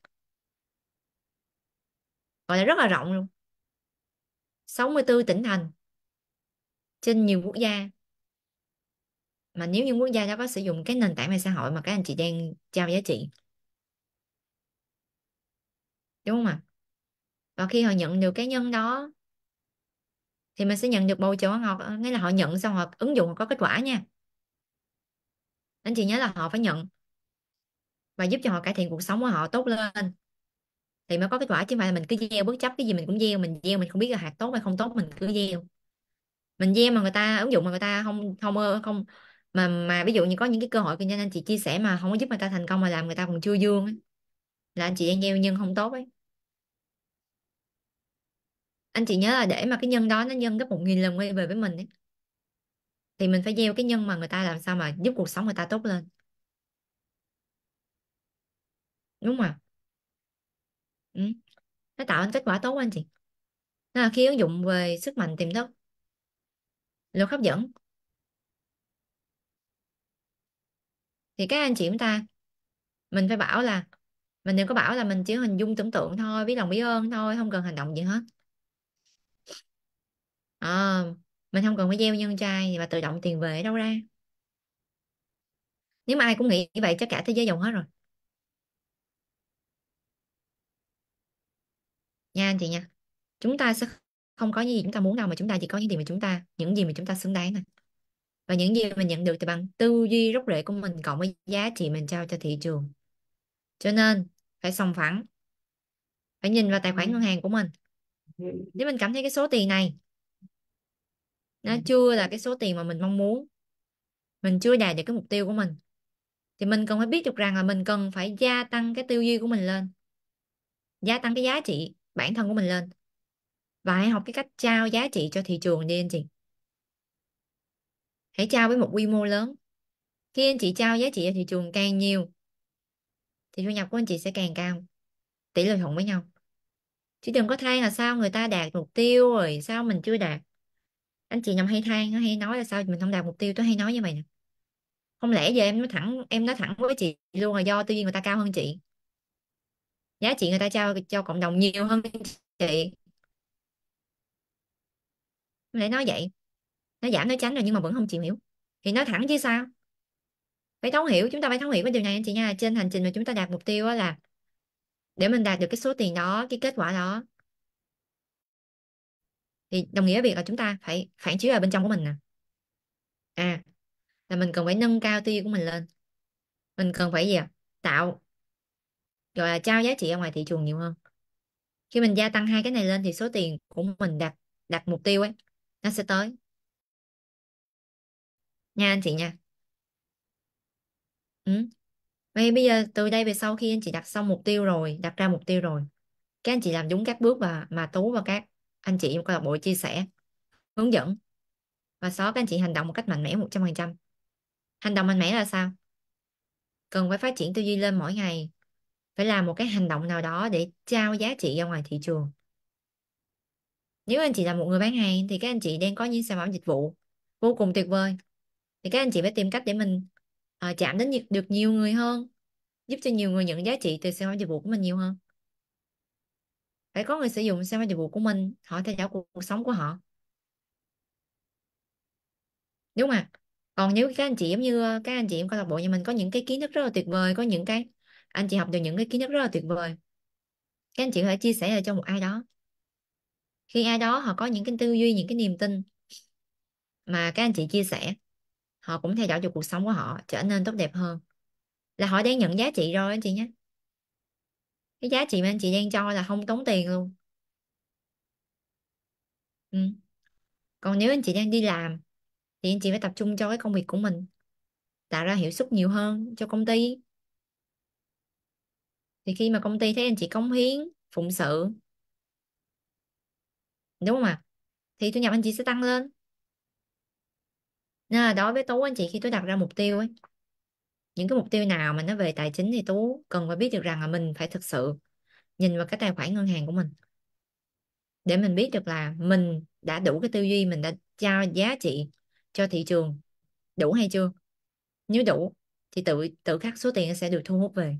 gọi là rất là rộng luôn 64 tỉnh thành trên nhiều quốc gia mà nếu như quốc gia đó có sử dụng cái nền tảng về xã hội mà các anh chị đang trao giá trị đúng không ạ và khi họ nhận được cái nhân đó thì mình sẽ nhận được bầu chữa ngọt ờ, nghĩa là họ nhận xong họ ứng dụng có kết quả nha anh chị nhớ là họ phải nhận và giúp cho họ cải thiện cuộc sống của họ tốt lên thì mới có kết quả chứ không phải là mình cứ gieo bất chấp cái gì mình cũng gieo mình gieo mình không biết là hạt tốt hay không tốt mình cứ gieo mình gieo mà người ta ứng dụng mà người ta không không không mà mà ví dụ như có những cái cơ hội kinh doanh anh chị chia sẻ mà không có giúp người ta thành công mà làm người ta còn chưa dương ấy. là anh chị đang gieo nhân không tốt ấy anh chị nhớ là để mà cái nhân đó nó nhân gấp một nghìn lần quay về với mình ấy, thì mình phải gieo cái nhân mà người ta làm sao mà giúp cuộc sống người ta tốt lên đúng không ạ? ừ. nó tạo ra kết quả tốt anh chị Nên là khi ứng dụng về sức mạnh tiềm thức luật hấp dẫn thì các anh chị chúng ta mình phải bảo là mình đừng có bảo là mình chỉ hình dung tưởng tượng thôi biết lòng biết ơn thôi không cần hành động gì hết Ờ, mình không cần phải gieo nhân trai thì mà tự động tiền về ở đâu ra nếu mà ai cũng nghĩ như vậy chắc cả thế giới giàu hết rồi nha anh chị nha chúng ta sẽ không có những gì chúng ta muốn đâu mà chúng ta chỉ có những gì mà chúng ta những gì mà chúng ta xứng đáng nè và những gì mình nhận được từ bằng tư duy rốc rễ của mình cộng với giá trị mình trao cho thị trường cho nên phải sòng phẳng phải nhìn vào tài khoản ừ. ngân hàng của mình nếu mình cảm thấy cái số tiền này nó chưa là cái số tiền mà mình mong muốn mình chưa đạt được cái mục tiêu của mình thì mình cần phải biết được rằng là mình cần phải gia tăng cái tư duy của mình lên gia tăng cái giá trị bản thân của mình lên và hãy học cái cách trao giá trị cho thị trường đi anh chị hãy trao với một quy mô lớn khi anh chị trao giá trị cho thị trường càng nhiều thì thu nhập của anh chị sẽ càng cao tỷ lệ thuận với nhau chứ đừng có than là sao người ta đạt mục tiêu rồi sao mình chưa đạt anh chị nhầm hay than hay nói là sao mình không đạt mục tiêu tôi hay nói với mày nè không lẽ giờ em nói thẳng em nói thẳng với chị luôn là do tư duy người ta cao hơn chị giá trị người ta trao cho cộng đồng nhiều hơn chị em lại nói vậy nó giảm nó tránh rồi nhưng mà vẫn không chịu hiểu thì nói thẳng chứ sao phải thấu hiểu chúng ta phải thấu hiểu cái điều này anh chị nha trên hành trình mà chúng ta đạt mục tiêu là để mình đạt được cái số tiền đó cái kết quả đó thì đồng nghĩa việc là chúng ta phải phản chiếu vào bên trong của mình nè à là mình cần phải nâng cao tư duy của mình lên mình cần phải gì à? tạo gọi là trao giá trị ở ngoài thị trường nhiều hơn khi mình gia tăng hai cái này lên thì số tiền của mình đặt đặt mục tiêu ấy nó sẽ tới nha anh chị nha ừ. Vậy bây giờ từ đây về sau khi anh chị đặt xong mục tiêu rồi đặt ra mục tiêu rồi các anh chị làm đúng các bước và mà tú và các anh chị câu lạc bộ chia sẻ hướng dẫn và sau các anh chị hành động một cách mạnh mẽ 100% hành động mạnh mẽ là sao cần phải phát triển tư duy lên mỗi ngày phải làm một cái hành động nào đó để trao giá trị ra ngoài thị trường nếu anh chị là một người bán hàng thì các anh chị đang có những sản phẩm dịch vụ vô cùng tuyệt vời thì các anh chị phải tìm cách để mình uh, chạm đến được nhiều người hơn giúp cho nhiều người nhận giá trị từ sản phẩm dịch vụ của mình nhiều hơn phải có người sử dụng xem dịch vụ của mình họ theo dõi cuộc, cuộc sống của họ đúng mà còn nếu các anh chị giống như các anh chị em câu lạc bộ nhà mình có những cái kiến thức rất là tuyệt vời có những cái anh chị học được những cái kiến thức rất là tuyệt vời các anh chị có thể chia sẻ cho một ai đó khi ai đó họ có những cái tư duy những cái niềm tin mà các anh chị chia sẻ họ cũng theo dõi được cuộc sống của họ trở nên tốt đẹp hơn là họ đang nhận giá trị rồi anh chị nhé cái giá trị mà anh chị đang cho là không tốn tiền luôn ừ. còn nếu anh chị đang đi làm thì anh chị phải tập trung cho cái công việc của mình tạo ra hiệu suất nhiều hơn cho công ty thì khi mà công ty thấy anh chị cống hiến phụng sự đúng không ạ thì thu nhập anh chị sẽ tăng lên nên là đối với tú anh chị khi tôi đặt ra mục tiêu ấy những cái mục tiêu nào mà nó về tài chính thì Tú cần phải biết được rằng là mình phải thực sự nhìn vào cái tài khoản ngân hàng của mình để mình biết được là mình đã đủ cái tư duy mình đã trao giá trị cho thị trường đủ hay chưa nếu đủ thì tự tự khắc số tiền sẽ được thu hút về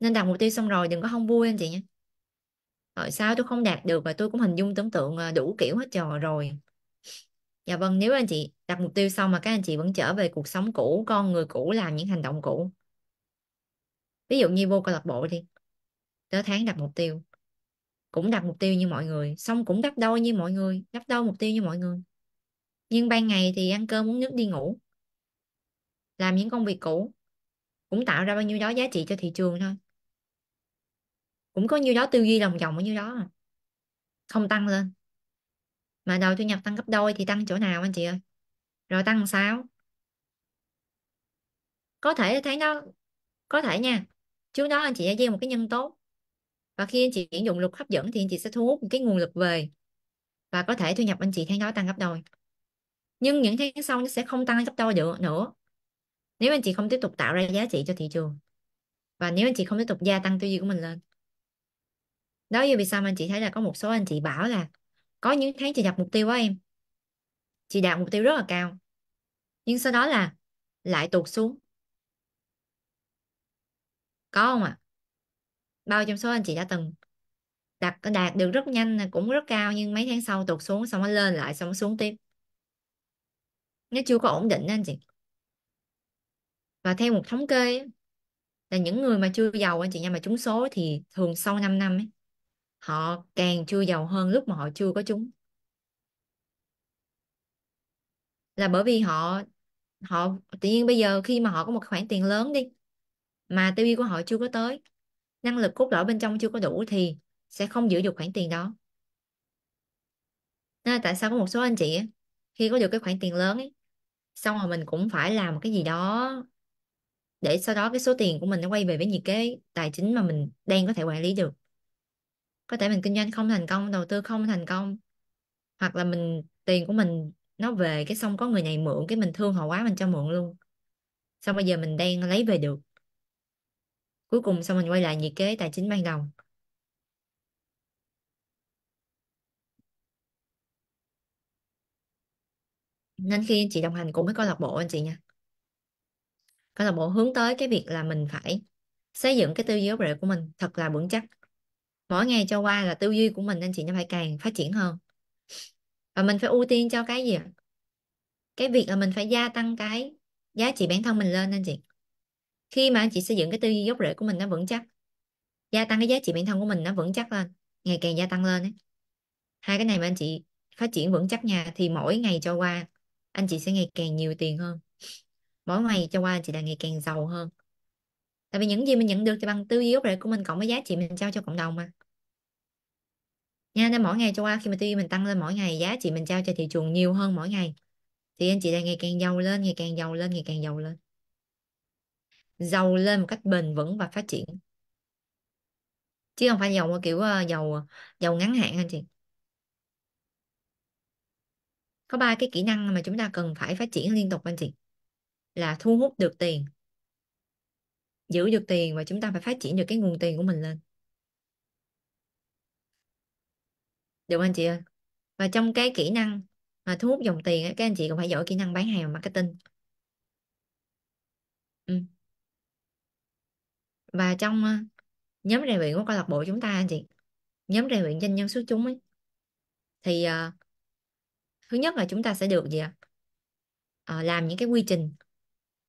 nên đặt mục tiêu xong rồi đừng có không vui anh chị nhé Tại sao tôi không đạt được và tôi cũng hình dung tưởng tượng đủ kiểu hết trò rồi dạ vâng nếu anh chị đặt mục tiêu xong mà các anh chị vẫn trở về cuộc sống cũ con người cũ làm những hành động cũ ví dụ như vô câu lạc bộ đi tới tháng đặt mục tiêu cũng đặt mục tiêu như mọi người xong cũng gấp đôi như mọi người gấp đôi mục tiêu như mọi người nhưng ban ngày thì ăn cơm uống nước đi ngủ làm những công việc cũ cũng tạo ra bao nhiêu đó giá trị cho thị trường thôi cũng có nhiêu đó tư duy lòng vòng bao nhiêu đó à. không tăng lên mà đòi thu nhập tăng gấp đôi thì tăng chỗ nào anh chị ơi rồi tăng sao có thể thấy nó có thể nha chú đó anh chị đã gieo một cái nhân tố và khi anh chị chuyển dụng luật hấp dẫn thì anh chị sẽ thu hút một cái nguồn lực về và có thể thu nhập anh chị tháng đó tăng gấp đôi nhưng những tháng sau nó sẽ không tăng gấp đôi được nữa nếu anh chị không tiếp tục tạo ra giá trị cho thị trường và nếu anh chị không tiếp tục gia tăng tư duy của mình lên đó là vì sao mà anh chị thấy là có một số anh chị bảo là có những tháng chị đặt mục tiêu quá em chị đạt mục tiêu rất là cao nhưng sau đó là lại tụt xuống có không ạ à? bao trong số anh chị đã từng đạt đạt được rất nhanh cũng rất cao nhưng mấy tháng sau tụt xuống xong nó lên lại xong nó xuống tiếp nó chưa có ổn định anh chị và theo một thống kê là những người mà chưa giàu anh chị nha mà trúng số thì thường sau 5 năm ấy, họ càng chưa giàu hơn lúc mà họ chưa có chúng là bởi vì họ họ tự nhiên bây giờ khi mà họ có một khoản tiền lớn đi mà tiêu của họ chưa có tới năng lực cốt lõi bên trong chưa có đủ thì sẽ không giữ được khoản tiền đó nên là tại sao có một số anh chị ấy, khi có được cái khoản tiền lớn ấy, xong rồi mình cũng phải làm cái gì đó để sau đó cái số tiền của mình nó quay về với những cái tài chính mà mình đang có thể quản lý được có thể mình kinh doanh không thành công đầu tư không thành công hoặc là mình tiền của mình nó về cái xong có người này mượn cái mình thương họ quá mình cho mượn luôn xong bây giờ mình đang lấy về được cuối cùng xong mình quay lại nhiệt kế tài chính ban đầu nên khi anh chị đồng hành cùng với câu lạc bộ anh chị nha câu lạc bộ hướng tới cái việc là mình phải xây dựng cái tư duy gốc rễ của mình thật là vững chắc mỗi ngày cho qua là tư duy của mình anh chị nó phải càng phát triển hơn và mình phải ưu tiên cho cái gì cái việc là mình phải gia tăng cái giá trị bản thân mình lên anh chị khi mà anh chị xây dựng cái tư duy gốc rễ của mình nó vững chắc gia tăng cái giá trị bản thân của mình nó vững chắc lên ngày càng gia tăng lên ấy. hai cái này mà anh chị phát triển vững chắc nha thì mỗi ngày cho qua anh chị sẽ ngày càng nhiều tiền hơn mỗi ngày cho qua anh chị là ngày càng giàu hơn tại vì những gì mình nhận được thì bằng tư duy gốc rễ của mình cộng với giá trị mình trao cho cộng đồng mà nha nên mỗi ngày châu qua khi mà tuy mình tăng lên mỗi ngày giá trị mình trao cho thị trường nhiều hơn mỗi ngày thì anh chị đang ngày càng giàu lên ngày càng giàu lên ngày càng giàu lên giàu lên một cách bền vững và phát triển chứ không phải giàu kiểu ờ, giàu ờ, giàu ngắn hạn anh chị có ba cái kỹ năng mà chúng ta cần phải phát triển liên tục anh chị là thu hút được tiền giữ được tiền và chúng ta phải phát triển được cái nguồn tiền của mình lên được anh chị ơi và trong cái kỹ năng mà thu hút dòng tiền ấy các anh chị cũng phải giỏi kỹ năng bán hàng và marketing ừ. và trong ờ, nhóm rèn luyện của câu lạc bộ chúng ta anh chị nhóm rèn luyện doanh nhân xuất chúng ấy thì uh, thứ nhất là chúng ta sẽ được gì ạ uh, làm những cái quy trình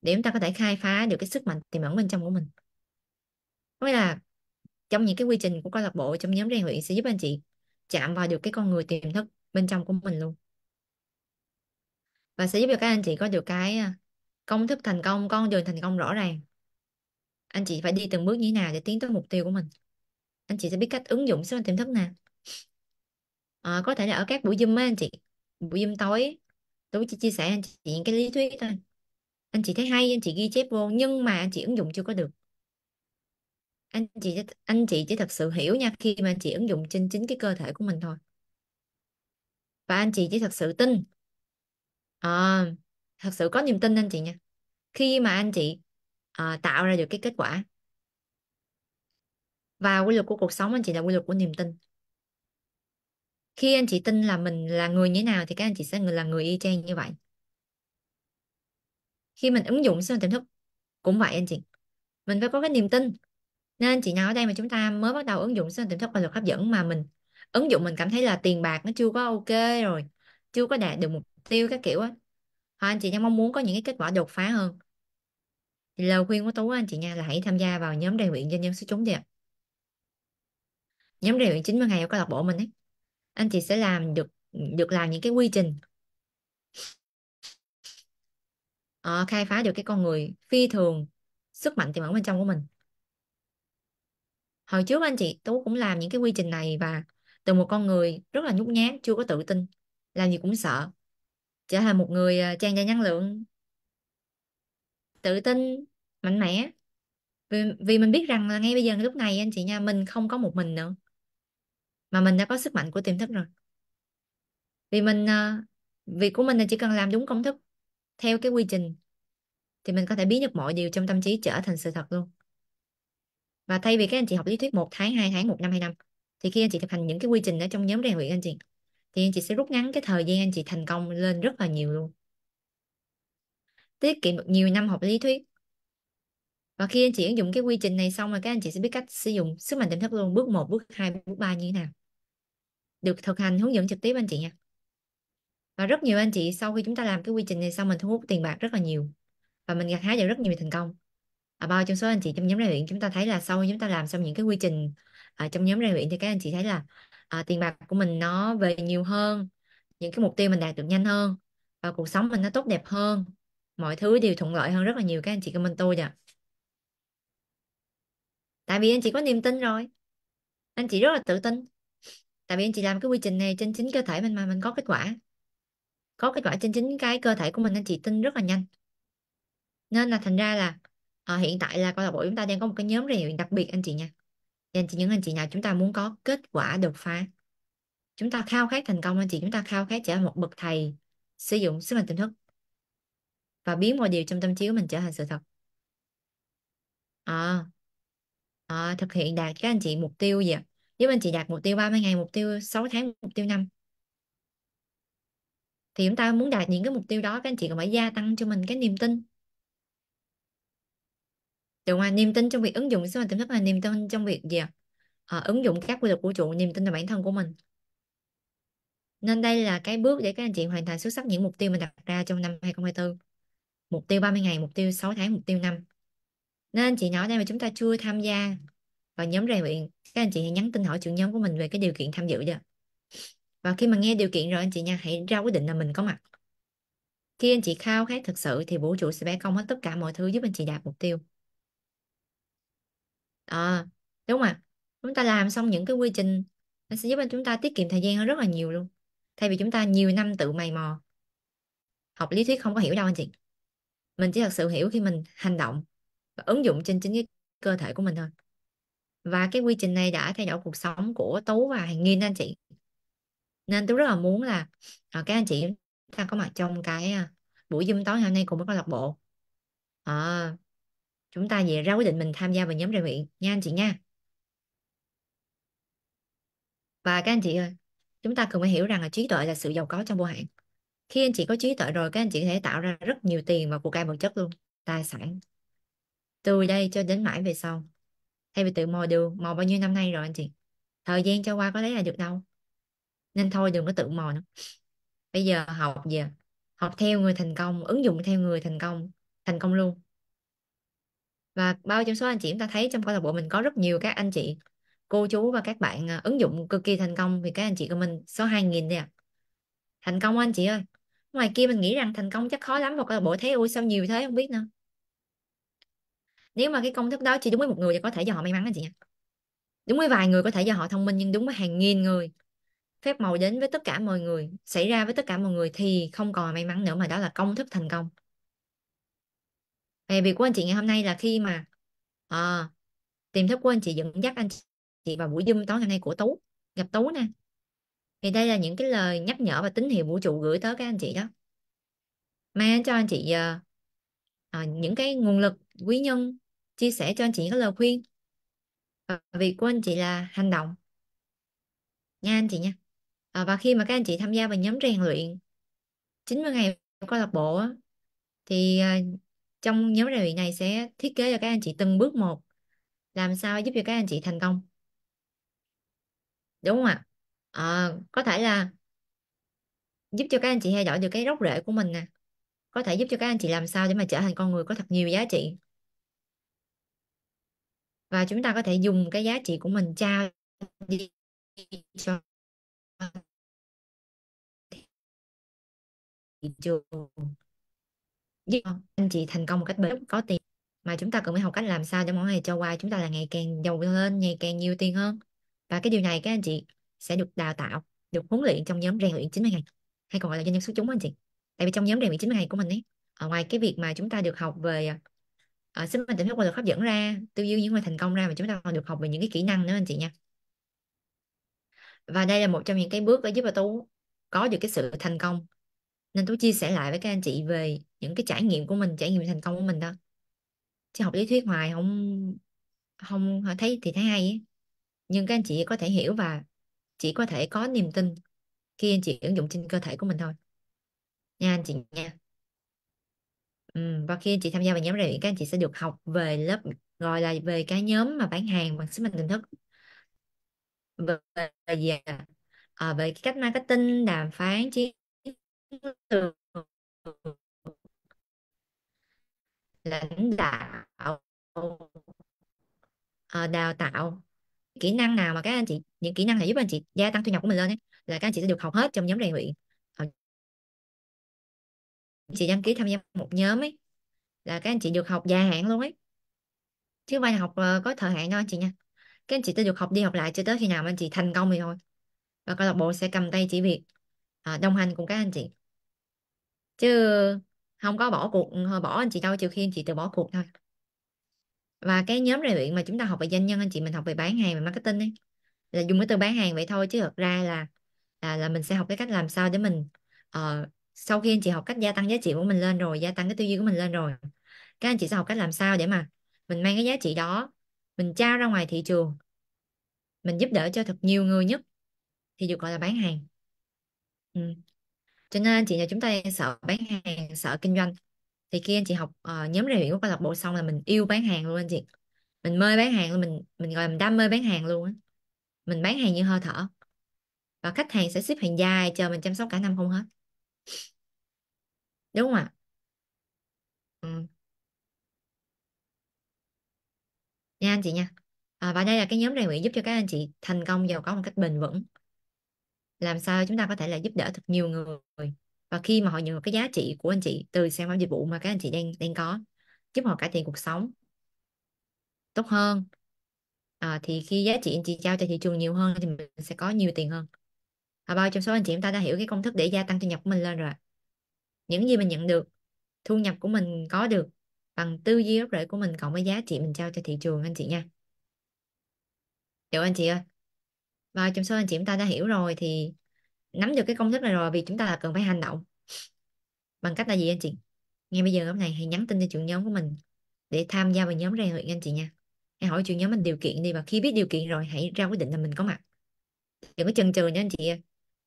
để chúng ta có thể khai phá được cái sức mạnh tiềm ẩn bên trong của mình có nghĩa là trong những cái quy trình của câu lạc bộ trong nhóm rèn luyện sẽ giúp anh chị chạm vào được cái con người tiềm thức bên trong của mình luôn và sẽ giúp cho các anh chị có được cái à, công thức thành công con đường thành công rõ ràng anh chị phải đi từng bước như thế nào để tiến tới mục tiêu của mình anh chị sẽ biết cách ứng dụng sức mạnh tiềm thức nè à, ờ, có thể là ở các buổi zoom á anh chị buổi zoom tối tôi chỉ chia sẻ anh chị những cái lý thuyết thôi anh chị thấy hay anh chị ghi chép vô nhưng mà anh chị ứng dụng chưa có được anh chị anh chị chỉ thật sự hiểu nha khi mà anh chị ứng dụng trên chính cái cơ thể của mình thôi và anh chị chỉ thật sự tin à, thật sự có niềm tin anh chị nha khi mà anh chị à, tạo ra được cái kết quả và quy luật của cuộc sống anh chị là quy luật của niềm tin khi anh chị tin là mình là người như thế nào thì các anh chị sẽ người là người y chang như vậy khi mình ứng dụng sân tiềm thức cũng vậy anh chị mình phải có cái niềm tin nên chị nói ở đây mà chúng ta mới bắt đầu ứng dụng sự tỉnh thức và luật hấp dẫn mà mình ứng dụng mình cảm thấy là tiền bạc nó chưa có ok rồi chưa có đạt được mục tiêu các kiểu á hoặc anh chị nha mong muốn có những cái kết quả đột phá hơn thì lời khuyên của tú anh chị nha là hãy tham gia vào nhóm rèn nguyện doanh nhân số chúng đi ạ nhóm rèn luyện 90 ngày của câu lạc bộ mình ấy anh chị sẽ làm được được làm những cái quy trình ờ, khai phá được cái con người phi thường sức mạnh tiềm ẩn bên trong của mình hồi trước anh chị Tú cũng làm những cái quy trình này và từ một con người rất là nhút nhát chưa có tự tin làm gì cũng sợ trở thành một người ờ, trang trải năng lượng tự tin mạnh mẽ vì, vì mình biết rằng là ngay bây giờ lúc này anh chị nha mình không có một mình nữa mà mình đã có sức mạnh của tiềm thức rồi vì mình ờ, việc của mình là chỉ cần làm đúng công thức theo cái quy trình thì mình có thể biến được mọi điều trong tâm trí trở thành sự thật luôn và thay vì các anh chị học lý thuyết một tháng 2 tháng một năm hai năm thì khi anh chị thực hành những cái quy trình ở trong nhóm rèn luyện anh chị thì anh chị sẽ rút ngắn cái thời gian anh chị thành công lên rất là nhiều luôn tiết kiệm được nhiều năm học lý thuyết và khi anh chị ứng dụng cái quy trình này xong rồi các anh chị sẽ biết cách sử dụng sức mạnh tiềm thức luôn bước 1, bước 2, bước 3 như thế nào được thực hành hướng dẫn trực tiếp anh chị nha và rất nhiều anh chị sau khi chúng ta làm cái quy trình này xong mình thu hút tiền bạc rất là nhiều và mình gặt hái được rất nhiều thành công À, bao trong số anh chị trong nhóm rèn luyện chúng ta thấy là sau chúng ta làm xong những cái quy trình à, trong nhóm rèn luyện thì các anh chị thấy là à, tiền bạc của mình nó về nhiều hơn những cái mục tiêu mình đạt được nhanh hơn và cuộc sống mình nó tốt đẹp hơn mọi thứ đều thuận lợi hơn rất là nhiều các anh chị comment tôi ạ tại vì anh chị có niềm tin rồi anh chị rất là tự tin tại vì anh chị làm cái quy trình này trên chính cơ thể mình mà mình có kết quả có kết quả trên chính cái cơ thể của mình anh chị tin rất là nhanh nên là thành ra là à, hiện tại là câu lạc bộ chúng ta đang có một cái nhóm rèn luyện đặc biệt anh chị nha nên chị những anh chị nào chúng ta muốn có kết quả đột phá chúng ta khao khát thành công anh chị chúng ta khao khát trở thành một bậc thầy sử dụng sức mạnh tiềm thức và biến mọi điều trong tâm trí của mình trở thành sự thật à, à, thực hiện đạt các anh chị mục tiêu gì ạ nếu anh chị đạt mục tiêu 30 ngày mục tiêu 6 tháng mục tiêu năm thì chúng ta muốn đạt những cái mục tiêu đó các anh chị cần phải gia tăng cho mình cái niềm tin Điều ngoài niềm tin trong việc ứng dụng sinh hoạt tiềm thức là niềm tin trong việc gì ạ? À, ứng dụng các quy luật vũ trụ, niềm tin vào bản thân của mình. Nên đây là cái bước để các anh chị hoàn thành xuất sắc những mục tiêu mình đặt ra trong năm 2024. Mục tiêu 30 ngày, mục tiêu 6 tháng, mục tiêu năm. Nên anh chị nhỏ đây mà chúng ta chưa tham gia vào nhóm rèn luyện, các anh chị hãy nhắn tin hỏi trưởng nhóm của mình về cái điều kiện tham dự đi. Và khi mà nghe điều kiện rồi anh chị nha, hãy ra quyết định là mình có mặt. Khi anh chị khao khát thực sự thì vũ trụ sẽ bé công hết tất cả mọi thứ giúp anh chị đạt mục tiêu à, đúng không ạ chúng ta làm xong những cái quy trình nó sẽ giúp cho chúng ta tiết kiệm thời gian hơn rất là nhiều luôn thay vì chúng ta nhiều năm tự mày mò học lý thuyết không có hiểu đâu anh chị mình chỉ thật sự hiểu khi mình hành động và ứng dụng trên chính cái cơ thể của mình thôi và cái quy trình này đã thay đổi cuộc sống của Tú và hàng nghìn anh chị nên Tú rất là muốn là ờ, các anh chị ta có mặt trong cái à, buổi Zoom tối ngày hôm nay cùng với câu lạc bộ à, chúng ta về ra quyết định mình tham gia vào nhóm rèn luyện nha anh chị nha và các anh chị ơi chúng ta cần phải hiểu rằng là trí tuệ là sự giàu có trong vô hạn khi anh chị có trí tuệ rồi các anh chị có thể tạo ra rất nhiều tiền và của cải vật chất luôn tài sản từ đây cho đến mãi về sau thay vì tự mò đường mò bao nhiêu năm nay rồi anh chị thời gian cho qua có lấy là được đâu nên thôi đừng có tự mò nữa bây giờ học về học theo người thành công ứng dụng theo người thành công thành công luôn và bao trong số anh chị chúng ta thấy trong câu lạc bộ mình có rất nhiều các anh chị cô chú và các bạn à, ứng dụng cực kỳ thành công vì các anh chị của mình số 2.000 đây ạ à. thành công anh chị ơi ngoài kia mình nghĩ rằng thành công chắc khó lắm một câu lạc bộ thấy ui sao nhiều thế không biết nữa nếu mà cái công thức đó chỉ đúng với một người thì có thể do họ may mắn anh chị nhỉ đúng với vài người có thể do họ thông minh nhưng đúng với hàng nghìn người phép màu đến với tất cả mọi người xảy ra với tất cả mọi người thì không còn may mắn nữa mà đó là công thức thành công thì việc của anh chị ngày hôm nay là khi mà à, tìm thức của anh chị dẫn dắt anh chị vào buổi Zoom tối ngày hôm nay của Tú gặp Tú nè thì đây là những cái lời nhắc nhở và tín hiệu vũ trụ gửi tới các anh chị đó mang cho anh chị uh, à, những cái nguồn lực quý nhân chia sẻ cho anh chị những cái lời khuyên à, việc của anh chị là hành động nha anh chị nha à, và khi mà các anh chị tham gia vào nhóm rèn luyện 90 ngày câu lạc bộ thì trong nhóm rèn luyện này sẽ thiết kế cho các anh chị từng bước một làm sao giúp cho các anh chị thành công đúng không ạ à, có thể là giúp cho các anh chị theo dõi được cái gốc rễ của mình nè có thể giúp cho các anh chị làm sao để mà trở thành con người có thật nhiều giá trị và chúng ta có thể dùng cái giá trị của mình trao đi cho thị trường giúp anh chị thành công một cách bền vững có tiền mà chúng ta cần phải học cách làm sao để món này cho qua chúng ta là ngày càng giàu lên ngày càng nhiều tiền hơn và cái điều này các anh chị sẽ được đào tạo được huấn luyện trong nhóm rèn luyện 90 ngày hay còn gọi là doanh nhân xuất chúng anh chị tại vì trong nhóm rèn luyện 90 ngày của mình ấy ở ngoài cái việc mà chúng ta được học về ở ờ, ờ, sức mạnh tỉnh thức qua được hấp dẫn ra tư duy những người thành công ra mà chúng ta còn được học về những cái kỹ năng nữa anh chị nha và đây là một trong những cái bước để giúp cho tú có được cái sự thành công nên tôi chia sẻ lại với các anh chị về những cái trải nghiệm của mình trải nghiệm thành công của mình đó chứ học lý thuyết hoài không không thấy thì thấy hay ấy. nhưng các anh chị có thể hiểu và chỉ có thể có niềm tin khi anh chị ứng dụng trên cơ thể của mình thôi nha anh chị nha ừ, và khi anh chị tham gia vào nhóm rèn luyện các anh chị sẽ được học về lớp gọi là về cái nhóm mà bán hàng bằng sức mạnh tỉnh thức về, về, về, à? à, về cái cách marketing đàm phán chiến lãnh đạo ờ, đào tạo kỹ năng nào mà các anh chị những kỹ năng này giúp anh chị gia tăng thu nhập của mình lên ấy, là các anh chị sẽ được học hết trong nhóm rèn luyện ờ, chị đăng ký tham gia một nhóm ấy là các anh chị được học dài hạn luôn ấy chứ không phải là học ờ, có thời hạn đâu anh chị nha các anh chị sẽ được học đi học lại cho tới khi nào anh chị thành công thì thôi và câu lạc bộ sẽ cầm tay chỉ việc à, đồng hành cùng các anh chị chứ không có bỏ cuộc ờ, bỏ anh chị đâu trừ khi anh chị từ bỏ cuộc thôi và cái nhóm rèn luyện mà chúng ta học về doanh nhân anh chị mình học về bán hàng và marketing ấy là dùng cái từ bán hàng vậy thôi chứ thật ra là là, là mình sẽ học cái cách làm sao để mình uh, sau khi anh chị học cách gia tăng giá trị của mình lên rồi gia tăng cái tư duy của mình lên rồi các anh chị sẽ học cách làm sao để mà mình mang cái giá trị đó mình trao ra ngoài thị trường mình giúp đỡ cho thật nhiều người nhất thì được gọi là bán hàng ừ cho nên anh chị nhà chúng ta sợ bán hàng sợ kinh doanh thì khi anh chị học uh, nhóm rèn luyện của câu lạc bộ xong là mình yêu bán hàng luôn anh chị mình mê bán hàng luôn mình mình gọi là mình đam mê bán hàng luôn á mình bán hàng như hơi thở và khách hàng sẽ xếp hàng dài chờ mình chăm sóc cả năm không hết đúng không ạ ừ. nha anh chị nha à, và đây là cái nhóm rèn luyện giúp cho các anh chị thành công giàu có một cách bền vững làm sao chúng ta có thể là giúp đỡ thật nhiều người và khi mà họ nhận được cái giá trị của anh chị từ sản phẩm dịch vụ mà các anh chị đang đang có giúp họ cải thiện cuộc sống tốt hơn à, thì khi giá trị anh chị trao cho thị trường nhiều hơn thì mình sẽ có nhiều tiền hơn và bao trong số anh chị chúng ta đã hiểu cái công thức để gia tăng thu nhập của mình lên rồi những gì mình nhận được thu nhập của mình có được bằng tư duy gốc rễ của mình cộng với giá trị mình trao cho thị trường anh chị nha được anh chị ơi và trong số anh chị chúng ta đã hiểu rồi thì nắm được cái công thức này rồi vì chúng ta là cần phải hành động bằng cách là gì anh chị ngay bây giờ hôm nay hãy nhắn tin cho trưởng nhóm của mình để tham gia vào nhóm rèn luyện anh chị nha hãy hỏi trưởng nhóm mình điều kiện đi và khi biết điều kiện rồi hãy ra quyết định là mình có mặt đừng có chần chừ nha anh chị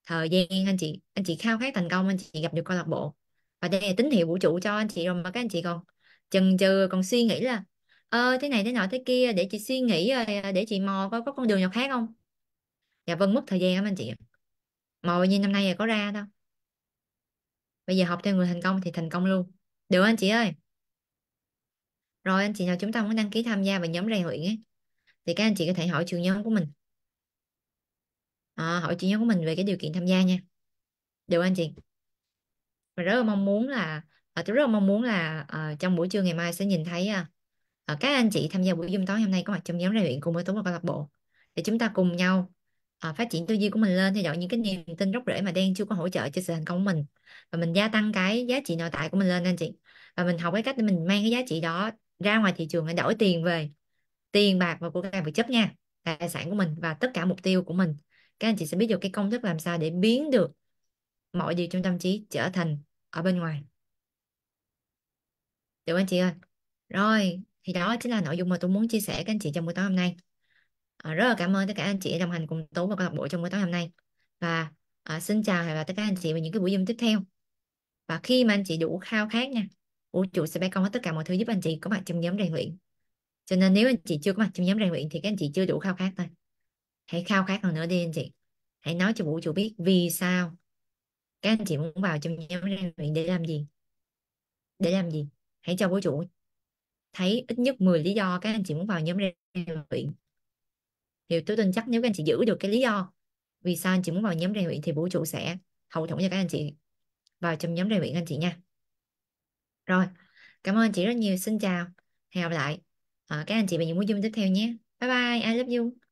thời gian anh chị anh chị khao khát thành công anh chị gặp được câu lạc bộ và đây là tín hiệu vũ trụ cho anh chị rồi mà các anh chị còn chần chừ còn suy nghĩ là ơ thế này thế nọ thế kia để chị suy nghĩ ờ, để chị mò coi có con đường nào khác không dạ vâng mất thời gian lắm anh chị mà bao nhiêu năm nay là có ra đâu bây giờ học theo người thành công thì thành công luôn được anh chị ơi rồi anh chị nào chúng ta muốn đăng ký tham gia vào nhóm rèn luyện ấy thì các anh chị có thể hỏi trường nhóm của mình à, hỏi trường nhóm của mình về cái điều kiện tham gia nha được anh chị và rất là mong muốn là à, tôi rất là mong muốn là à, trong buổi trưa ngày mai sẽ nhìn thấy à, à các anh chị tham gia buổi Zoom tối hôm nay có mặt trong nhóm rèn luyện cùng với Tuấn và câu lạc bộ để chúng ta cùng nhau Ờ, phát triển tư duy của mình lên theo dõi những cái niềm tin gốc rễ mà đang chưa có hỗ trợ cho sự thành công của mình và mình gia tăng cái giá trị nội tại của mình lên anh chị và mình học cái cách để mình mang cái giá trị đó ra ngoài thị trường để đổi tiền về tiền bạc và của cải vật chất nha tài sản của mình và tất cả mục tiêu của mình các anh chị sẽ biết được cái công thức làm sao để biến được mọi điều trong tâm trí trở thành ở bên ngoài được anh chị ơi rồi thì đó chính là nội dung mà tôi muốn chia sẻ các anh chị trong buổi tối hôm nay à, rất là cảm ơn tất cả anh chị đã đồng hành cùng tú và câu lạc bộ trong buổi tối hôm nay và à, xin chào và tất cả anh chị vào những cái buổi zoom tiếp theo và khi mà anh chị đủ khao khát nha vũ trụ sẽ ban công hết tất cả mọi thứ giúp anh chị có mặt trong nhóm rèn luyện cho nên nếu anh chị chưa có mặt trong nhóm rèn luyện thì các anh chị chưa đủ khao khát thôi hãy khao khát hơn nữa đi anh chị hãy nói cho vũ trụ biết vì sao các anh chị muốn vào trong nhóm rèn luyện để làm gì để làm gì hãy cho vũ trụ thấy ít nhất 10 lý do các anh chị muốn vào nhóm rèn luyện thì tôi tin chắc nếu các anh chị giữ được cái lý do vì sao anh chị muốn vào nhóm rèn luyện thì vũ trụ sẽ hậu thuẫn cho các anh chị vào trong nhóm rèn luyện anh chị nha rồi cảm ơn anh chị rất nhiều xin chào hẹn gặp lại à, các anh chị vào những buổi zoom tiếp theo nhé bye bye I love you